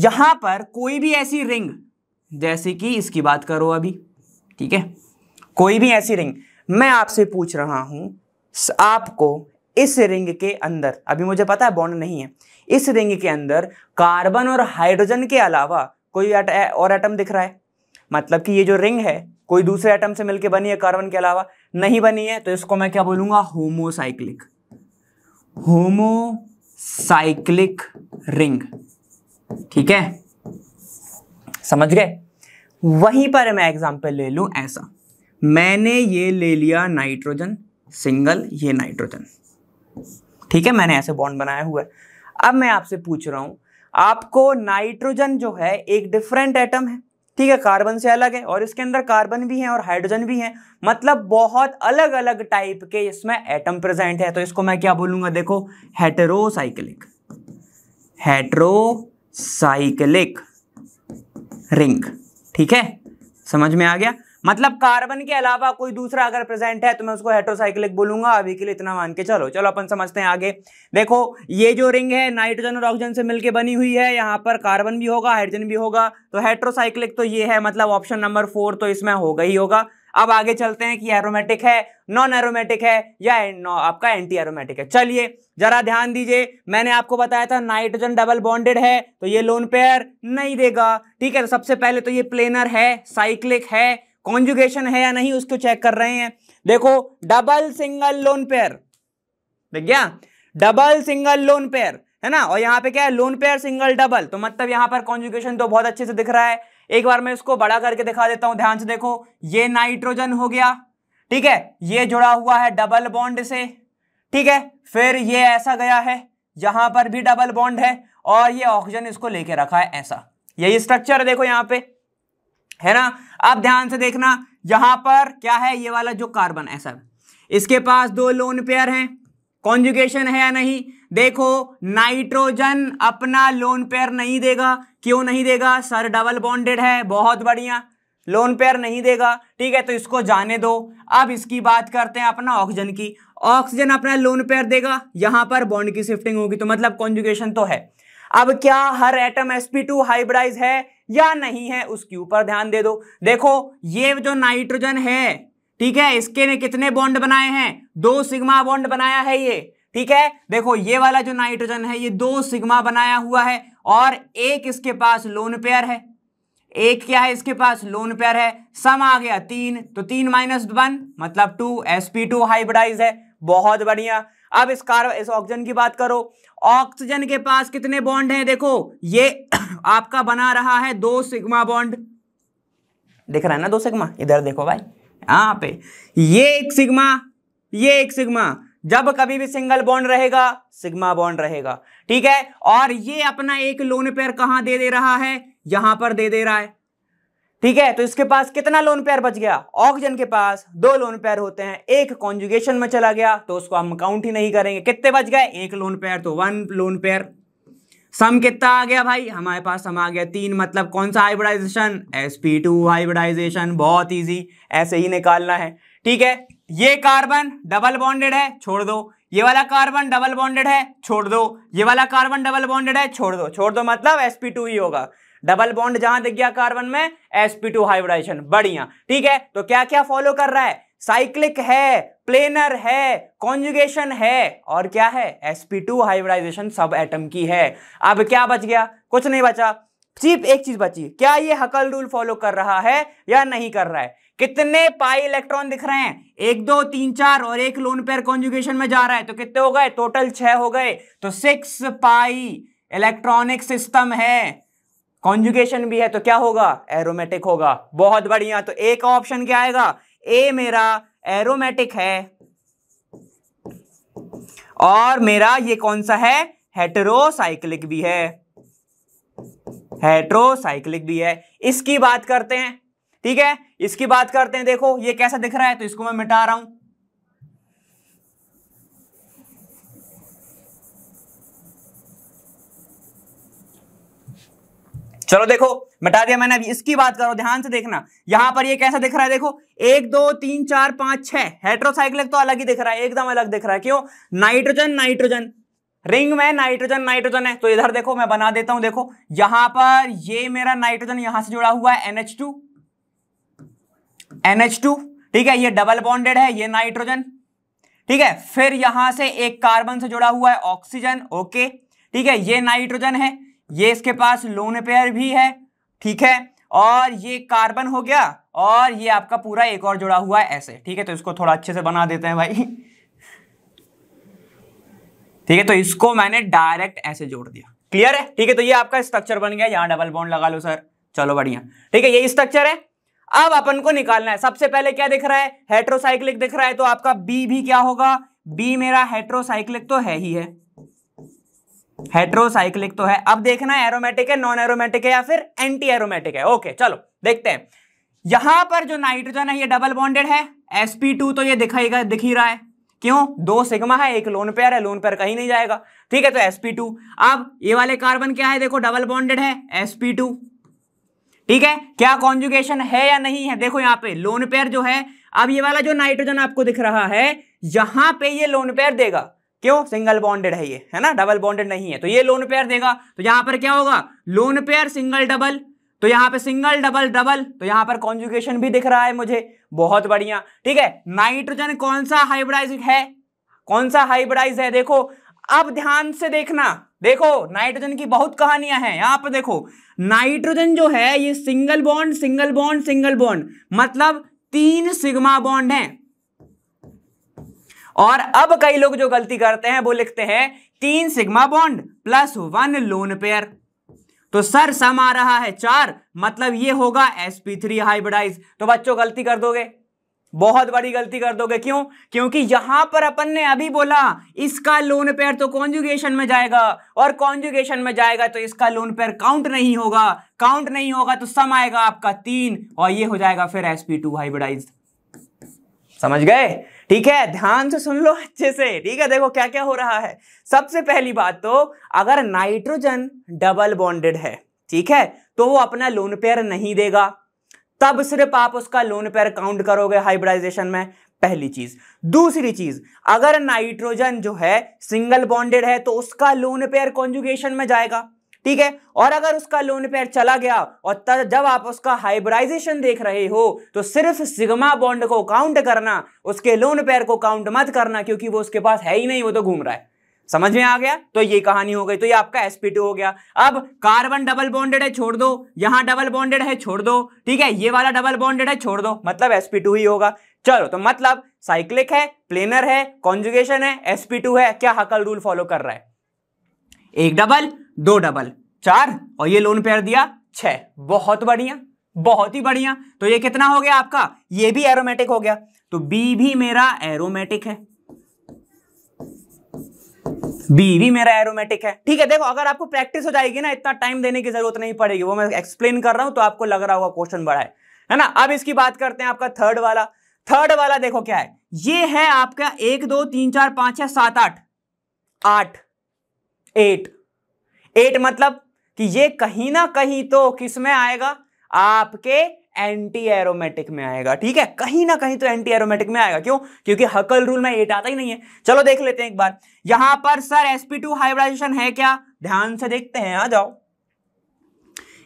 यहां पर कोई भी ऐसी रिंग जैसे कि इसकी बात करो अभी ठीक है कोई भी ऐसी रिंग मैं आपसे पूछ रहा हूं आपको इस रिंग के अंदर अभी मुझे पता है बॉन्ड नहीं है इस रिंग के अंदर कार्बन और हाइड्रोजन के अलावा कोई और एटम दिख रहा है मतलब कि ये जो रिंग है कोई दूसरे एटम से मिलकर बनी है कार्बन के अलावा नहीं बनी है तो इसको मैं क्या बोलूंगा होमोसाइक्लिक होमोसाइक्लिक रिंग ठीक है समझ गए वहीं पर मैं एग्जाम्पल ले लूं ऐसा मैंने ये ले लिया नाइट्रोजन सिंगल ये नाइट्रोजन ठीक है मैंने ऐसे बॉन्ड बनाया हुआ है अब मैं आपसे पूछ रहा हूं आपको नाइट्रोजन जो है एक डिफरेंट एटम है ठीक है कार्बन से अलग है और इसके अंदर कार्बन भी है और हाइड्रोजन भी है मतलब बहुत अलग अलग टाइप के इसमें एटम प्रेजेंट है तो इसको मैं क्या बोलूंगा देखो हेटेरोसाइक्लिक हेटेरोसाइक्लिक रिंग ठीक है समझ में आ गया मतलब कार्बन के अलावा कोई दूसरा अगर प्रेजेंट है तो मैं उसको हेट्रोसाइक्लिक बोलूंगा अभी के लिए इतना मान के चलो चलो अपन समझते हैं आगे देखो ये जो रिंग है नाइट्रोजन और ऑक्सीजन से मिलकर बनी हुई है यहाँ पर कार्बन भी होगा हाइड्रोजन भी होगा तो हेट्रोसाइक्लिक तो ये है मतलब ऑप्शन नंबर फोर तो इसमें होगा ही होगा अब आगे चलते हैं कि एरोमेटिक है नॉन एरोमेटिक है या आपका एंटी एरोमेटिक है चलिए जरा ध्यान दीजिए मैंने आपको बताया था नाइट्रोजन डबल बॉन्डेड है तो ये लोन पेयर नहीं देगा ठीक है तो सबसे पहले तो ये प्लेनर है साइक्लिक है कॉन्जुगेशन है या नहीं उसको चेक कर रहे हैं देखो डबल सिंगल लोन पेयर देख गया डबल सिंगल लोन पेयर है ना और यहाँ पे क्या है लोन पेयर सिंगल डबल तो मतलब यहाँ पर कॉन्जुगेशन तो बहुत अच्छे से दिख रहा है एक बार मैं इसको बड़ा करके दिखा देता हूं ध्यान से देखो ये नाइट्रोजन हो गया ठीक है ये जुड़ा हुआ है डबल बॉन्ड से ठीक है फिर ये ऐसा गया है यहां पर भी डबल बॉन्ड है और ये ऑक्सीजन इसको लेके रखा है ऐसा यही स्ट्रक्चर देखो यहां पे है ना अब ध्यान से देखना यहां पर क्या है ये वाला जो कार्बन है सर इसके पास दो लोन पेयर हैं कॉन्जुगेशन है या नहीं देखो नाइट्रोजन अपना लोन पेयर नहीं देगा क्यों नहीं देगा सर डबल बॉन्डेड है बहुत बढ़िया लोन पेयर नहीं देगा ठीक है तो इसको जाने दो अब इसकी बात करते हैं अपना ऑक्सीजन की ऑक्सीजन अपना लोन पेयर देगा यहां पर बॉन्ड की शिफ्टिंग होगी तो मतलब कॉन्जुगेशन तो है अब क्या हर एटम टू हाइब्राइज है या नहीं है उसके ऊपर ध्यान दे दो देखो ये जो नाइट्रोजन है ठीक है इसके ने कितने बॉन्ड बनाए हैं दो सिग्मा बॉन्ड बनाया है ये ठीक है देखो ये वाला जो नाइट्रोजन है ये दो सिग्मा बनाया हुआ है और एक इसके पास लोन पेयर है एक क्या है इसके पास लोन पेयर है सम आ गया तीन तो तीन माइनस वन मतलब two S P two hybridise है बहुत बढ़िया अब इस कार्बन इस ऑक्सीजन की बात करो ऑक्सीजन के पास कितने बॉन्ड हैं देखो ये (coughs) आपका बना रहा है दो सिग्मा बॉन्ड दिख रहा है ना दो सिग्मा इधर देखो भाई यहां पे ये एक सिग्मा ये एक सिग्मा जब कभी भी सिंगल बॉन्ड रहेगा सिग्मा बॉन्ड रहेगा ठीक है और ये अपना एक लोन पेयर कहां दे दे रहा है यहां पर दे दे रहा है ठीक है तो इसके पास कितना लोन पेयर बच गया ऑक्सीजन के पास दो लोन पेयर होते हैं एक कॉन्जुगेशन में चला गया तो उसको हम काउंट ही नहीं करेंगे कितने बच गए एक लोन पेयर तो वन लोन पेयर सम कितना आ गया भाई हमारे पास सम आ गया तीन मतलब कौन सा hybridisation S P two hybridisation बहुत ईजी ऐसे ही निकालना है ठीक है ये कार्बन डबल बॉन्डेड है छोड़ दो ये वाला कार्बन डबल बॉन्डेड है छोड़ दो ये वाला कार्बन डबल बॉन्डेड है छोड़ दो छोड़ दो मतलब टू ही होगा डबल बॉन्ड जहां दिख गया कार्बन में एसपी टू हाइब्रिडाइजेशन बढ़िया ठीक है तो क्या क्या फॉलो कर रहा है साइक्लिक है प्लेनर है कॉन्जुगेशन है और क्या है टू हाइब्रिडाइजेशन सब एटम की है अब क्या बच गया कुछ नहीं बचा सिर्फ एक चीज बची क्या ये हकल रूल फॉलो कर रहा है या नहीं कर रहा है कितने पाई इलेक्ट्रॉन दिख रहे हैं एक दो तीन चार और एक लोन पेयर कॉन्जुगेशन में जा रहा है तो कितने हो गए टोटल छह हो गए तो सिक्स पाई इलेक्ट्रॉनिक सिस्टम है कॉन्जुगेशन भी है तो क्या होगा एरोमेटिक होगा बहुत बढ़िया तो ए का ऑप्शन क्या आएगा ए मेरा एरोमेटिक है और मेरा ये कौन सा है हेटरोसाइक्लिक भी है हेटरोसाइक्लिक भी है इसकी बात करते हैं ठीक है इसकी बात करते हैं देखो ये कैसा दिख रहा है तो इसको मैं मिटा रहा हूं चलो देखो बता दिया मैंने अभी इसकी बात करो ध्यान से देखना यहां पर ये कैसा दिख रहा है देखो एक दो तीन चार पांच छह हेट्रोसाइक्लिक तो अलग ही दिख रहा है एकदम अलग दिख रहा है क्यों नाइट्रोजन नाइट्रोजन रिंग में नाइट्रोजन नाइट्रोजन है तो इधर देखो मैं बना देता हूं देखो यहां पर ये मेरा नाइट्रोजन यहां से जुड़ा हुआ है एनएच टू एनएच टू ठीक है ये डबल बॉन्डेड है ये नाइट्रोजन ठीक है फिर यहां से एक कार्बन से जुड़ा हुआ है ऑक्सीजन ओके ठीक है ये नाइट्रोजन है ये इसके पास लोन पेयर भी है ठीक है और ये कार्बन हो गया और ये आपका पूरा एक और जुड़ा हुआ है ऐसे ठीक है तो इसको थोड़ा अच्छे से बना देते हैं भाई ठीक है तो इसको मैंने डायरेक्ट ऐसे जोड़ दिया क्लियर है ठीक है तो ये आपका स्ट्रक्चर बन गया यहां डबल बॉन्ड लगा लो सर चलो बढ़िया ठीक है ये स्ट्रक्चर है अब अपन को निकालना है सबसे पहले क्या दिख रहा है हेट्रोसाइक्लिक दिख रहा है तो आपका बी भी क्या होगा बी मेरा हेट्रोसाइक्लिक तो है ही है हेट्रोसाइक्लिक तो है अब देखना है एरोमेटिक है नॉन एरोमेटिक है या फिर एंटी एरोमेटिक है ओके चलो देखते हैं यहां पर जो नाइट्रोजन है ये डबल बॉन्डेड है sp2 तो ये दिखाई दिख ही रहा है क्यों दो सिग्मा है एक लोन पेयर है लोन पेयर कहीं नहीं जाएगा ठीक है तो sp2 अब ये वाले कार्बन क्या है देखो डबल बॉन्डेड है sp2 ठीक है क्या कॉन्जुगेशन है या नहीं है देखो यहां पे लोन पेयर जो है अब ये वाला जो नाइट्रोजन आपको दिख रहा है यहां पे ये लोन पेयर देगा क्यों सिंगल बॉन्डेड है ये है ना डबल बॉन्डेड नहीं है तो ये लोन पेयर देगा तो यहां पर क्या होगा लोन पेयर सिंगल डबल तो यहां पे सिंगल डबल डबल तो यहां पर कॉन्जुगेशन भी दिख रहा है मुझे बहुत बढ़िया ठीक है नाइट्रोजन कौन सा हाइब्राइज है कौन सा हाइब्राइज है देखो अब ध्यान से देखना देखो नाइट्रोजन की बहुत कहानियां हैं यहां पर देखो नाइट्रोजन जो है ये single bond single bond single bond मतलब तीन सिग्मा बॉन्ड है और अब कई लोग जो गलती करते हैं वो लिखते हैं तीन sigma bond plus one lone pair तो सर सम आ रहा है चार मतलब ये होगा sp3 हाइब्रिडाइज तो बच्चों गलती कर दोगे बहुत बड़ी गलती कर दोगे क्यों क्योंकि यहां पर अपन ने अभी बोला इसका लोन पेयर तो कॉन्जुगेशन में जाएगा और कॉन्जुगेशन में जाएगा तो इसका लोन पेयर काउंट नहीं होगा काउंट नहीं होगा तो सम आएगा आपका तीन और ये हो जाएगा फिर sp2 हाइब्रिडाइज समझ गए ठीक है ध्यान से सुन लो अच्छे से ठीक है देखो क्या क्या हो रहा है सबसे पहली बात तो अगर नाइट्रोजन डबल बॉन्डेड है ठीक है तो वो अपना लोन पेयर नहीं देगा तब सिर्फ आप उसका लोन पेयर काउंट करोगे हाइब्रिडाइजेशन में पहली चीज दूसरी चीज अगर नाइट्रोजन जो है सिंगल बॉन्डेड है तो उसका लोन पेयर कॉन्जुगेशन में जाएगा ठीक है और अगर उसका लोन पेयर चला गया और तर, जब आप उसका हाइब्राइजेशन देख रहे हो तो सिर्फ सिग्मा बॉन्ड को काउंट करना उसके लोन पेयर को काउंट मत करना क्योंकि वो उसके पास है ही नहीं वो तो घूम रहा है समझ में आ गया तो ये कहानी हो गई तो ये आपका एसपी हो गया अब कार्बन डबल बॉन्डेड है छोड़ दो यहां डबल बॉन्डेड है छोड़ दो ठीक है ये वाला डबल बॉन्डेड है छोड़ दो मतलब एसपी ही होगा चलो तो मतलब साइक्लिक है प्लेनर है कॉन्जुगेशन है एसपी है क्या हकल रूल फॉलो कर रहा है एक डबल दो डबल चार और ये लोन पेयर दिया छ बहुत बढ़िया बहुत ही बढ़िया तो ये कितना हो गया आपका ये भी एरोमेटिक हो गया तो बी भी मेरा एरोमेटिक है बी भी मेरा एरोमेटिक है ठीक है देखो अगर आपको प्रैक्टिस हो जाएगी ना इतना टाइम देने की जरूरत नहीं पड़ेगी वो मैं एक्सप्लेन कर रहा हूं तो आपको लग रहा होगा क्वेश्चन बड़ा है है ना अब इसकी बात करते हैं आपका थर्ड वाला थर्ड वाला देखो क्या है ये है आपका एक दो तीन चार पांच छह सात आठ आठ एट एट मतलब कि ये कहीं ना कहीं तो किस में आएगा आपके एंटी एरोमेटिक में आएगा ठीक है कहीं ना कहीं तो एंटी एरोमेटिक में आएगा क्यों क्योंकि हकल रूल में एट आता ही नहीं है चलो देख लेते हैं एक बार यहां पर सर एसपी टू हाइब्रिडाइजेशन है क्या ध्यान से देखते हैं आ जाओ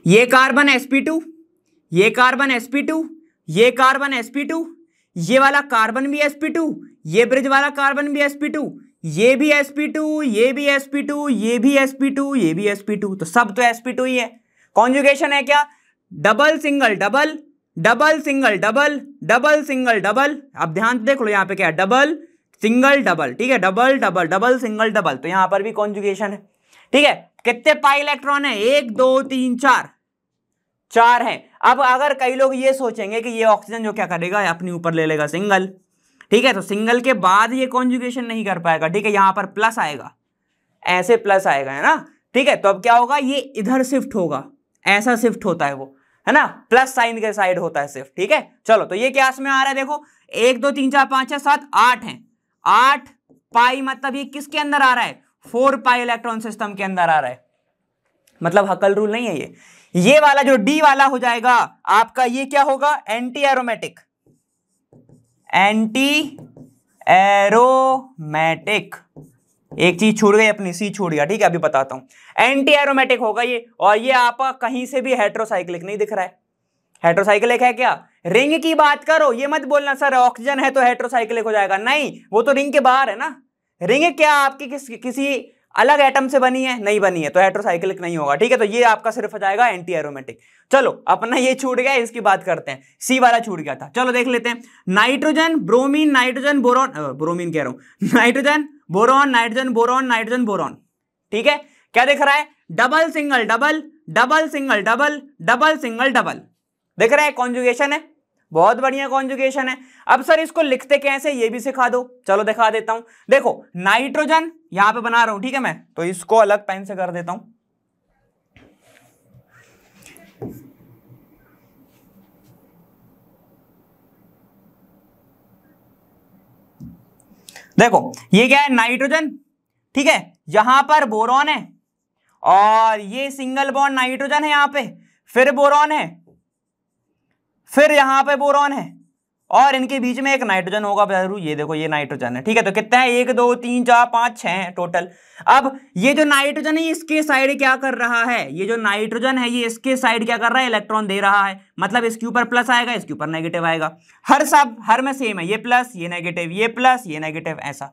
ये कार्बन एसपी टू ये कार्बन एसपी टू ये कार्बन एसपी टू ये वाला कार्बन भी एसपी टू ये ब्रिज वाला कार्बन भी एसपी टू ये भी sp2 ये भी sp2 ये भी sp2 ये भी sp2 तो सब तो sp2 ही है कॉन्जुगेशन है क्या double single double double single double double single double अब ध्यान से देख लो यहाँ पे क्या डबल सिंगल डबल ठीक है double double double single double तो यहां पर भी कॉन्जुगेशन है ठीक है कितने पाई इलेक्ट्रॉन है एक दो तीन चार चार है अब अगर कई लोग ये सोचेंगे कि ये ऑक्सीजन जो क्या करेगा अपने ऊपर ले लेगा सिंगल ठीक है तो सिंगल के बाद ये कॉन्जुगेशन नहीं कर पाएगा ठीक है यहां पर प्लस आएगा ऐसे प्लस आएगा है ना ठीक है तो अब क्या होगा ये इधर शिफ्ट होगा ऐसा शिफ्ट होता है वो है ना प्लस साइन के साइड होता है सिर्फ ठीक है चलो तो ये क्या में आ रहा है देखो एक दो तीन चार पांच छह सात आठ है आठ पाई मतलब ये किसके अंदर आ रहा है फोर पाई इलेक्ट्रॉन सिस्टम के अंदर आ रहा है मतलब हकल रूल नहीं है ये ये वाला जो डी वाला हो जाएगा आपका ये क्या होगा एंटी एरोमेटिक एंटी एरोमेटिक एक चीज छूट गई अपनी सी छूट गया ठीक है अभी बताता हूं एंटी एरोमेटिक होगा ये और ये आप कहीं से भी हेट्रोसाइक्लिक नहीं दिख रहा है हेट्रोसाइक्लिक है क्या रिंग की बात करो ये मत बोलना सर ऑक्सीजन है तो हेट्रोसाइक्लिक हो जाएगा नहीं वो तो रिंग के बाहर है ना रिंग क्या आपकी किस किसी अलग एटम से बनी है नहीं बनी है तो हेट्रोसाइक्लिक नहीं होगा ठीक है तो ये आपका सिर्फ आ जाएगा एंटी एरोमेटिक चलो अपना ये छूट गया इसकी बात करते हैं सी वाला छूट गया था चलो देख लेते हैं nitrogen bromine nitrogen boron bromine कह रहा हूं nitrogen boron nitrogen boron nitrogen boron ठीक है क्या देख रहा है double single double double single double double single double देख रहा है कॉन्जुगेशन है बहुत बढ़िया कॉन्जुगेशन है अब सर इसको लिखते कैसे ये भी सिखा दो चलो दिखा देता हूं देखो नाइट्रोजन यहां पे बना रहा हूं ठीक है मैं तो इसको अलग पेन से कर देता हूं देखो ये क्या है नाइट्रोजन ठीक है यहां पर बोरॉन है और ये सिंगल बॉन्ड नाइट्रोजन है यहां पे फिर बोरॉन है फिर यहां पे बोरॉन है और इनके बीच में एक नाइट्रोजन होगा जरूर ये देखो ये नाइट्रोजन है ठीक है तो कितना है एक दो तीन चार पांच छह हैं टोटल अब ये जो नाइट्रोजन है इसके साइड क्या कर रहा है ये जो नाइट्रोजन है ये इसके साइड क्या कर रहा है इलेक्ट्रॉन दे रहा है मतलब इसके ऊपर प्लस आएगा इसके ऊपर नेगेटिव आएगा हर सब हर में सेम है ये प्लस ये नेगेटिव ये प्लस ये नेगेटिव ऐसा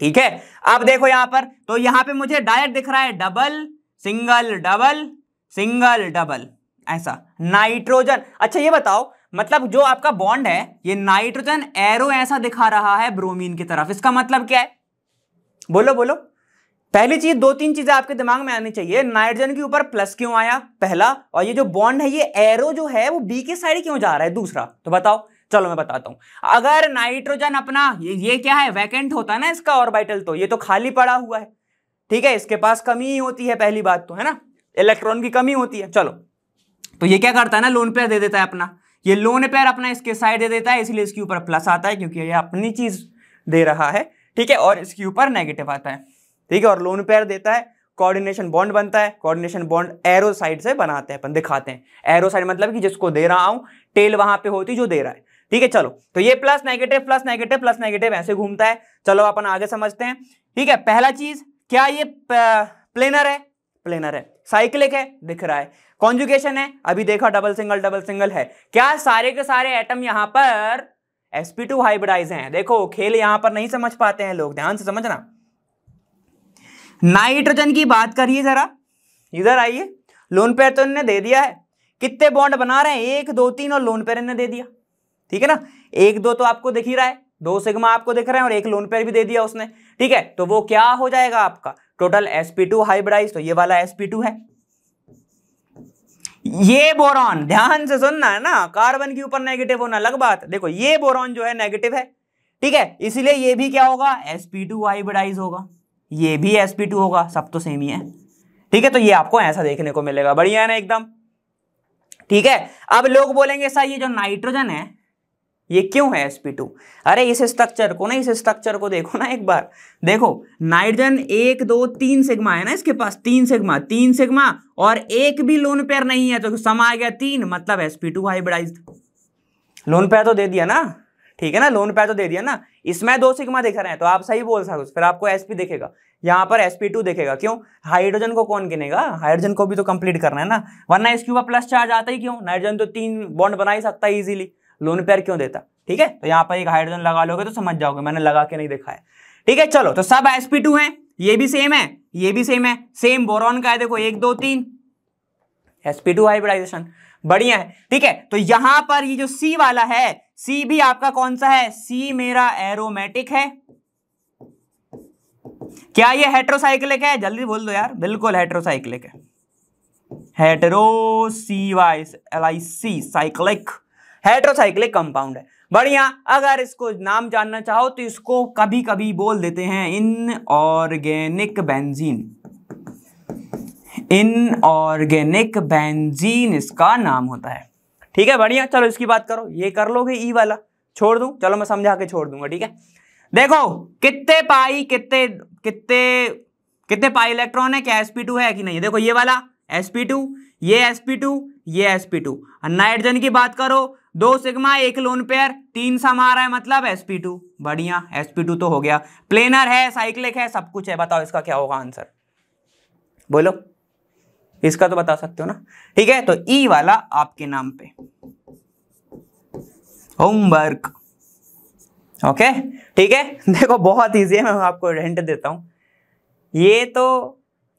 ठीक है अब देखो यहां पर तो यहां पर मुझे डायरेक्ट दिख रहा है double single double single double ऐसा नाइट्रोजन अच्छा ये बताओ मतलब जो आपका बॉन्ड है ये नाइट्रोजन एरो ऐसा दिखा रहा है ब्रोमीन की तरफ इसका मतलब क्या है बोलो बोलो पहली चीज दो तीन चीजें आपके दिमाग में आनी चाहिए नाइट्रोजन के ऊपर प्लस क्यों आया पहला और ये जो बॉन्ड है ये एरो जो है वो बी के साइड क्यों जा रहा है दूसरा तो बताओ चलो मैं बताता हूं अगर नाइट्रोजन अपना ये, ये क्या है वैकेंट होता है ना इसका ऑर्बिटल तो ये तो खाली पड़ा हुआ है ठीक है इसके पास कमी होती है पहली बात तो है ना इलेक्ट्रॉन की कमी होती है चलो तो ये क्या करता है ना लोन पे दे देता है अपना ये लोन पेयर अपना इसके साइड दे देता है इसलिए इसके ऊपर प्लस आता है क्योंकि ये अपनी चीज दे रहा है ठीक है और इसके ऊपर नेगेटिव आता है ठीक है और लोन पेयर देता है कोऑर्डिनेशन बॉन्ड बनता है कोऑर्डिनेशन बॉन्ड एरो साइड से बनाते हैं अपन दिखाते हैं एरो साइड मतलब कि जिसको दे रहा हूं टेल वहां पे होती जो दे रहा है ठीक है चलो तो ये plus negative plus negative plus negative ऐसे घूमता है चलो अपन आगे समझते हैं ठीक है पहला चीज क्या ये प्लेनर है प्लेनर है साइक्लिक है दिख रहा है कॉन्जुगेशन है अभी देखा डबल सिंगल डबल सिंगल है क्या सारे के सारे एटम यहां पर एसपी टू हाइब्राइज है देखो खेल यहां पर नहीं समझ पाते हैं लोग ध्यान से समझना नाइट्रोजन की बात करिए जरा इधर आइए लोन पेयर तो इन्हें दे दिया है कितने बॉन्ड बना रहे हैं एक दो तीन और लोन पेयर इन्हें दे दिया ठीक है ना एक दो तो आपको दिख ही रहा है दो सिग्मा आपको दिख रहे हैं और एक लोन पेयर भी दे दिया उसने ठीक है तो वो क्या हो जाएगा आपका टोटल sp2 हाइब्रिडाइज तो ये वाला sp2 है ये बोरॉन ध्यान से सुनना है ना कार्बन के ऊपर नेगेटिव होना अलग बात देखो ये बोरॉन जो है नेगेटिव है ठीक है इसीलिए ये भी क्या होगा sp2 हाइब्रिडाइज होगा ये भी sp2 होगा सब तो सेम ही है ठीक है तो ये आपको ऐसा देखने को मिलेगा बढ़िया है ना एकदम ठीक है अब लोग बोलेंगे सर ये जो नाइट्रोजन है ये क्यों है sp2 अरे इस स्ट्रक्चर को ना इस स्ट्रक्चर को देखो ना एक बार देखो नाइट्रोजन एक दो तीन सिग्मा है ना इसके पास तीन सिग्मा तीन सिग्मा और एक भी लोन पेयर नहीं है तो समा आ गया तीन मतलब sp2 हाइब्रिडाइज लोन पेयर तो दे दिया ना ठीक है ना लोन पेयर तो दे दिया ना इसमें दो सिग्मा दिख रहे हैं तो आप सही बोल सकते फिर आपको sp दिखेगा यहाँ पर sp2 देखेगा क्यों हाइड्रोजन को कौन गिनेगा हाइड्रोजन को भी तो कंप्लीट करना है ना वरना इसके ऊपर प्लस चार्ज आता ही क्यों नाइट्रोजन तो तीन बॉन्ड बना ही सकता है इजीली लोन पेयर क्यों देता ठीक है तो यहाँ पर एक हाइड्रोजन लगा लोगे तो समझ जाओगे मैंने लगा के नहीं देखा है ठीक है चलो तो सब एस पी टू है ये भी सेम है ये भी सेम है सेम बोरॉन का है देखो एक दो तीन एस पी टू हाइब्रिडाइजेशन बढ़िया है ठीक है तो यहां पर ये जो C वाला है C भी आपका कौन सा है C मेरा एरोमेटिक है क्या ये हेट्रोसाइक्लिक है जल्दी बोल दो यार बिल्कुल हेट्रोसाइक्लिक है hetero C Y L I C cyclic heterocyclic compound है बढ़िया अगर इसको नाम जानना चाहो तो इसको कभी कभी बोल देते हैं इनऑर्गेनिक बेंजीन इनऑर्गेनिक बेंजीन इसका नाम होता है ठीक है बढ़िया चलो इसकी बात करो ये कर लोगे ई वाला छोड़ दूं चलो मैं समझा के छोड़ दूंगा ठीक है देखो कितने पाई कितने कितने कितने पाई इलेक्ट्रॉन है क्या एसपी है कि नहीं देखो ये वाला एसपी ये एसपी ये टू नाइट्रोजन की बात करो दो सिग्मा एक लोन पेयर तीन सा मारा रहा है मतलब sp2 बढ़िया sp2 तो हो गया प्लेनर है साइक्लिक है सब कुछ है बताओ इसका क्या होगा आंसर बोलो इसका तो बता सकते हो ना ठीक है तो ई e वाला आपके नाम पे होमवर्क ओके ठीक है (laughs) देखो बहुत इजी है मैं आपको रेंट देता हूं ये तो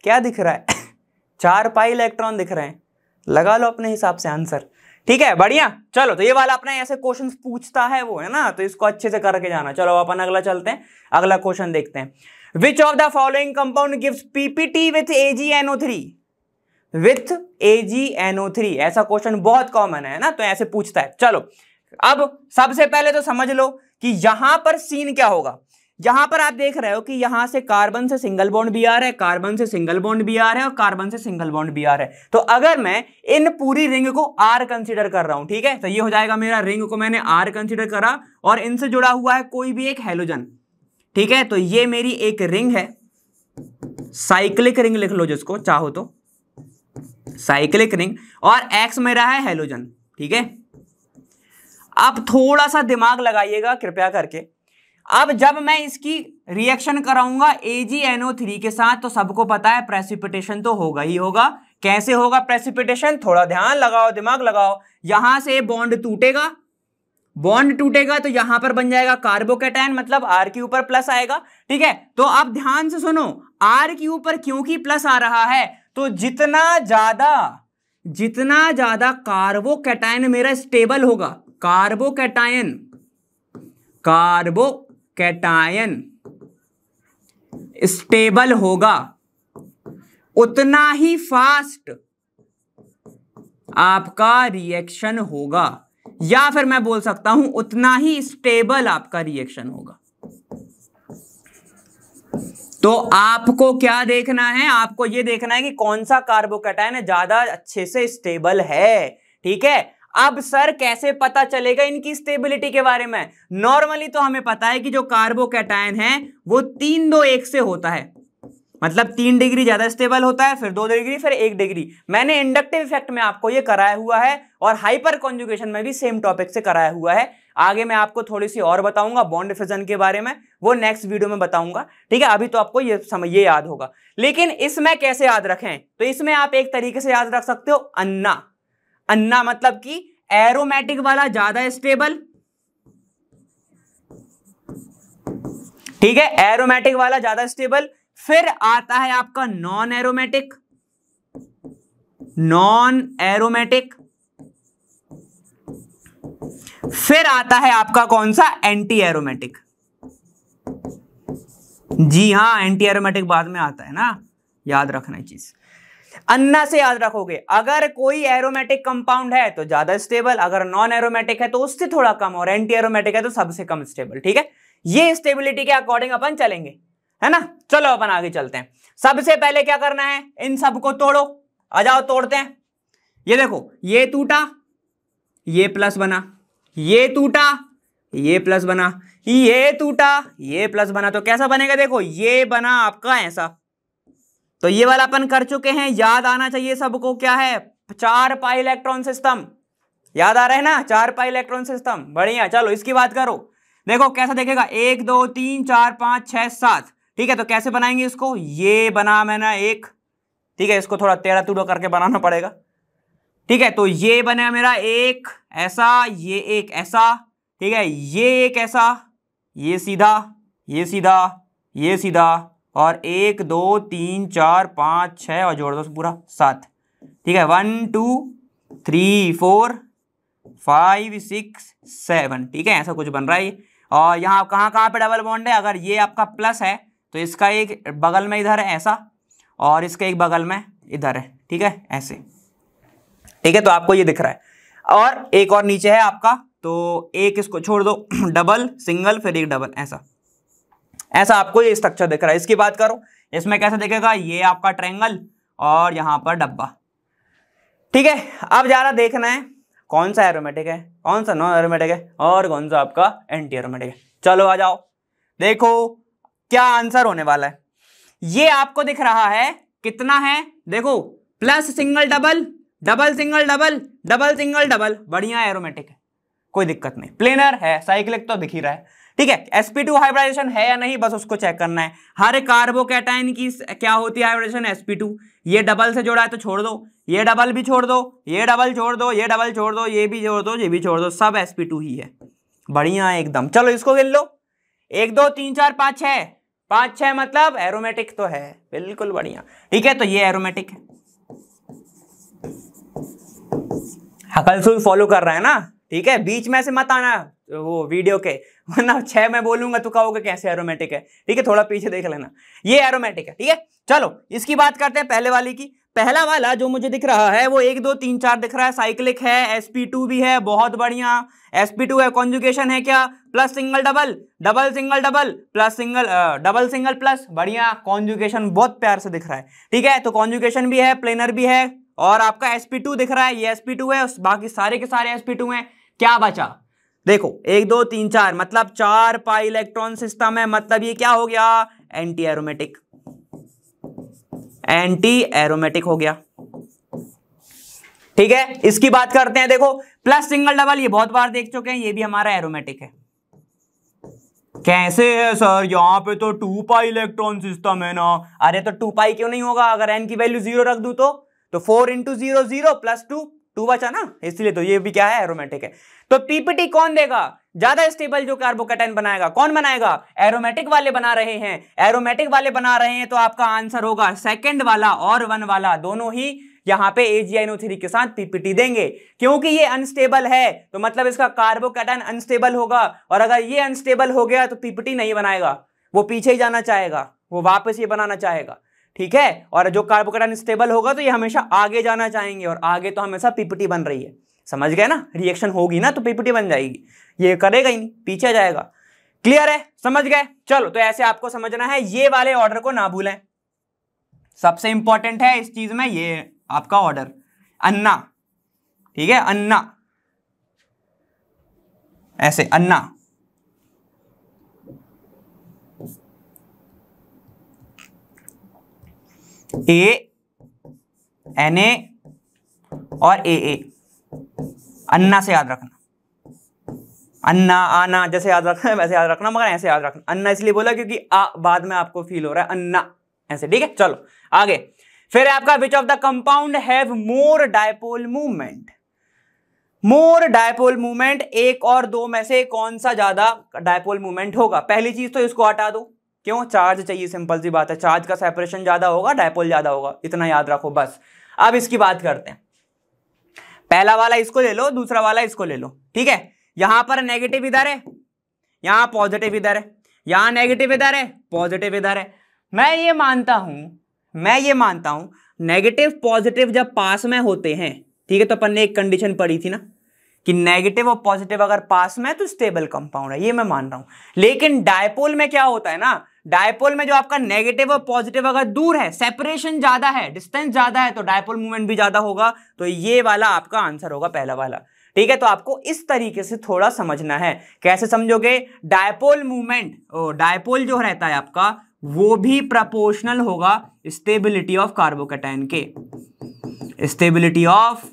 क्या दिख रहा है (laughs) चार पाई इलेक्ट्रॉन दिख रहे हैं लगा लो अपने हिसाब से आंसर ठीक है बढ़िया चलो तो ये वाला अपना ऐसे क्वेश्चन पूछता है वो है ना तो इसको अच्छे से करके जाना चलो अपन अगला चलते हैं अगला क्वेश्चन देखते हैं which of the following compound gives PPT with A G NO three with NO three ऐसा क्वेश्चन बहुत कॉमन है ना तो ऐसे पूछता है चलो अब सबसे पहले तो समझ लो कि यहां पर सीन क्या होगा यहां पर आप देख रहे हो कि यहां से कार्बन से सिंगल बॉन्ड भी आ रहा है कार्बन से सिंगल बॉन्ड भी आ रहा है और कार्बन से सिंगल बॉन्ड भी आ रहा है तो अगर मैं इन पूरी रिंग को आर कंसिडर कर रहा हूं ठीक है तो ये हो जाएगा मेरा रिंग को मैंने आर कंसिडर करा और इनसे जुड़ा हुआ है कोई भी एक हेलोजन ठीक है तो ये मेरी एक रिंग है साइक्लिक रिंग लिख लो जिसको चाहो तो साइक्लिक रिंग और एक्स मेरा है हेलोजन ठीक है आप थोड़ा सा दिमाग लगाइएगा कृपया करके अब जब मैं इसकी रिएक्शन कराऊंगा थ्री के साथ तो सबको पता है प्रेसिपिटेशन तो होगा ही होगा कैसे होगा प्रेसिपिटेशन थोड़ा ध्यान लगाओ दिमाग लगाओ यहां से बॉन्ड टूटेगा बॉन्ड टूटेगा तो यहां पर बन जाएगा कार्बोकेटाइन मतलब आर के ऊपर प्लस आएगा ठीक है तो अब ध्यान से सुनो आर के ऊपर क्योंकि प्लस आ रहा है तो जितना ज्यादा जितना ज्यादा कार्बोकेटाइन मेरा स्टेबल होगा कार्बोकेटाइन कार्बो कैटायन स्टेबल होगा उतना ही फास्ट आपका रिएक्शन होगा या फिर मैं बोल सकता हूं उतना ही स्टेबल आपका रिएक्शन होगा तो आपको क्या देखना है आपको यह देखना है कि कौन सा कार्बोकैटायन ज्यादा अच्छे से स्टेबल है ठीक है अब सर कैसे पता चलेगा इनकी स्टेबिलिटी के बारे में नॉर्मली तो हमें पता है कि जो कार्बोकैटायन है वो तीन दो एक से होता है मतलब तीन डिग्री ज्यादा स्टेबल होता है फिर दो डिग्री फिर एक डिग्री मैंने इंडक्टिव इफेक्ट में आपको ये कराया हुआ है और हाइपर कॉन्जुगेशन में भी सेम टॉपिक से कराया हुआ है आगे मैं आपको थोड़ी सी और बताऊंगा बॉन्ड फिजन के बारे में वो नेक्स्ट वीडियो में बताऊंगा ठीक है अभी तो आपको ये समय ये याद होगा लेकिन इसमें कैसे याद रखें तो इसमें आप एक तरीके से याद रख सकते हो अन्ना अन्ना मतलब कि एरोमेटिक वाला ज्यादा स्टेबल ठीक है एरोमेटिक वाला ज्यादा स्टेबल फिर आता है आपका नॉन एरोमेटिक नॉन एरोमेटिक फिर आता है आपका कौन सा एंटी एरोमेटिक जी हां एंटी एरोमेटिक बाद में आता है ना याद रखना चीज़ अन्ना से याद रखोगे अगर कोई एरोमेटिक कंपाउंड है तो ज्यादा स्टेबल अगर नॉन एरोमेटिक है तो उससे थोड़ा कम और एंटी एरोमेटिक है तो सबसे कम स्टेबल ठीक है ये स्टेबिलिटी के अकॉर्डिंग अपन चलेंगे है ना चलो अपन आगे चलते हैं सबसे पहले क्या करना है इन सबको तोड़ो आ जाओ तोड़ते हैं ये देखो ये टूटा ये प्लस बना ये टूटा ये प्लस बना ये टूटा ये प्लस बना तो कैसा बनेगा देखो ये बना आपका ऐसा तो ये वाला अपन कर चुके हैं याद आना चाहिए सबको क्या है चार पाई इलेक्ट्रॉन सिस्टम याद आ रहा है ना चार पाई इलेक्ट्रॉन सिस्टम बढ़िया चलो इसकी बात करो देखो कैसा देखेगा एक दो तीन चार पांच छह सात ठीक है तो कैसे बनाएंगे इसको ये बना मैंने एक ठीक है इसको थोड़ा तेरा तुड़ो करके बनाना पड़ेगा ठीक है तो ये बना मेरा एक ऐसा ये एक ऐसा ठीक है ये एक ऐसा ये सीधा ये सीधा ये सीधा और एक दो तीन चार पाँच छः और जोड़ दो तो पूरा सात ठीक है one two three four five six seven ठीक है ऐसा कुछ बन रहा है और यहाँ कहाँ कहाँ पे डबल बॉन्ड है अगर ये आपका प्लस है तो इसका एक बगल में इधर है ऐसा और इसका एक बगल में इधर है ठीक है ऐसे ठीक है तो आपको ये दिख रहा है और एक और नीचे है आपका तो एक इसको छोड़ दो (clears throat) डबल सिंगल फिर एक डबल ऐसा ऐसा आपको ये स्ट्रक्चर दिख रहा है इसकी बात करो इसमें कैसे देखेगा ये आपका ट्रेंगल और यहाँ पर डब्बा ठीक है अब ज़्यादा देखना है कौन सा एरोमेटिक है कौन सा नॉन एरोमेटिक है और कौन सा आपका एंटी एरोमेटिक है चलो आ जाओ देखो क्या आंसर होने वाला है ये आपको दिख रहा है कितना है देखो plus single double double single double double single double बढ़िया एरोमेटिक है कोई दिक्कत नहीं प्लेनर है साइक्लिक तो दिख ही रहा है ठीक है sp2 हाइब्रिडाइजेशन है या नहीं बस उसको चेक करना है हर कार्बो कैटाइन की क्या होती है हाइब्रिडाइजेशन sp2 ये डबल से जोड़ा है तो छोड़ दो ये डबल भी छोड़ दो ये डबल छोड़ दो ये डबल छोड़ दो ये भी छोड़ दो ये भी छोड़ दो सब sp2 ही है बढ़िया एकदम चलो इसको गिन लो एक दो तीन चार पाँच छः पाँच छः मतलब एरोमेटिक तो है बिल्कुल बढ़िया ठीक है तो ये एरोमेटिक है हकल फॉलो कर रहा है ना ठीक है बीच में से मत आना वो वीडियो के वरना छह मैं बोलूंगा तो कहोगे कैसे एरोमेटिक है ठीक है थोड़ा पीछे देख लेना ये एरोमेटिक है ठीक है चलो इसकी बात करते हैं पहले वाली की पहला वाला जो मुझे दिख रहा है वो एक दो तीन चार दिख रहा है साइक्लिक है sp2 भी है बहुत बढ़िया sp2 है कॉन्जुकेशन है क्या plus single double double single double plus single double single plus बढ़िया कॉन्जुकेशन बहुत प्यार से दिख रहा है ठीक है तो कॉन्जुकेशन भी है प्लेनर भी है और आपका sp2 दिख रहा है ये sp2 है बाकी सारे के सारे sp2 है क्या बचा देखो एक दो तीन चार मतलब चार पाई इलेक्ट्रॉन सिस्टम है मतलब ये क्या हो गया एंटी एरोमेटिक एंटी एरोमेटिक हो गया ठीक है इसकी बात करते हैं देखो प्लस सिंगल डबल ये बहुत बार देख चुके हैं ये भी हमारा एरोमेटिक है कैसे है सर यहां पे तो टू पाई इलेक्ट्रॉन सिस्टम है ना अरे तो टू पाई क्यों नहीं होगा अगर एन की वैल्यू जीरो रख दू तो तो four into zero zero plus two two बचा ना इसलिए तो ये भी क्या है एरोमेटिक है तो पीपीटी कौन देगा ज्यादा स्टेबल जो कार्बोकेटाइन बनाएगा कौन बनाएगा एरोमेटिक वाले बना रहे हैं एरोमेटिक वाले बना रहे हैं तो आपका आंसर होगा सेकेंड वाला और वन वाला दोनों ही यहां पे एजीआईनो थ्री के साथ पीपीटी देंगे क्योंकि ये अनस्टेबल है तो मतलब इसका कार्बोकेटाइन अनस्टेबल होगा और अगर ये अनस्टेबल हो गया तो पीपीटी नहीं बनाएगा वो पीछे ही जाना चाहेगा वो वापस ये बनाना चाहेगा ठीक है और जो कार्बोकेटाइन स्टेबल होगा तो ये हमेशा आगे जाना चाहेंगे और आगे तो हमेशा पीपीटी बन रही है समझ गए ना रिएक्शन होगी ना तो पीपीटी बन जाएगी ये करेगा ही नहीं पीछे जाएगा क्लियर है समझ गए चलो तो ऐसे आपको समझना है ये वाले ऑर्डर को ना भूलें सबसे इंपॉर्टेंट है इस चीज में ये आपका ऑर्डर अन्ना ठीक है अन्ना ऐसे अन्ना ए एन ए और ए ए अन्ना से याद रखना अन्ना आना जैसे याद रखना वैसे याद रखना मगर ऐसे याद रखना अन्ना इसलिए बोला क्योंकि आ बाद में आपको फील हो रहा है अन्ना ऐसे ठीक है चलो आगे फिर आपका which of the compound have more dipole movement more dipole movement एक और दो में से कौन सा ज्यादा डायपोल मूवमेंट होगा पहली चीज तो इसको हटा दो क्यों चार्ज चाहिए सिंपल सी बात है चार्ज का सेपरेशन ज्यादा होगा डायपोल ज्यादा होगा इतना याद रखो बस अब इसकी बात करते हैं पहला वाला इसको ले लो दूसरा वाला इसको ले लो ठीक है यहां पर नेगेटिव इधर है यहां पॉजिटिव इधर है यहां नेगेटिव इधर है पॉजिटिव इधर है मैं ये मानता हूं मैं ये मानता हूं नेगेटिव पॉजिटिव जब पास में होते हैं ठीक है तो अपन ने एक कंडीशन पढ़ी थी ना कि नेगेटिव और पॉजिटिव अगर पास में है तो स्टेबल कंपाउंड है ये मैं मान रहा हूं लेकिन डायपोल में क्या होता है ना डायपोल में जो आपका नेगेटिव और पॉजिटिव अगर दूर है सेपरेशन ज्यादा है डिस्टेंस ज्यादा है तो डायपोल मूवमेंट भी ज्यादा होगा तो ये वाला आपका आंसर होगा पहला वाला ठीक है तो आपको इस तरीके से थोड़ा समझना है कैसे समझोगे डायपोल मूवमेंट डायपोल जो रहता है आपका वो भी प्रपोर्शनल होगा स्टेबिलिटी ऑफ कार्बोकेटाइन के स्टेबिलिटी ऑफ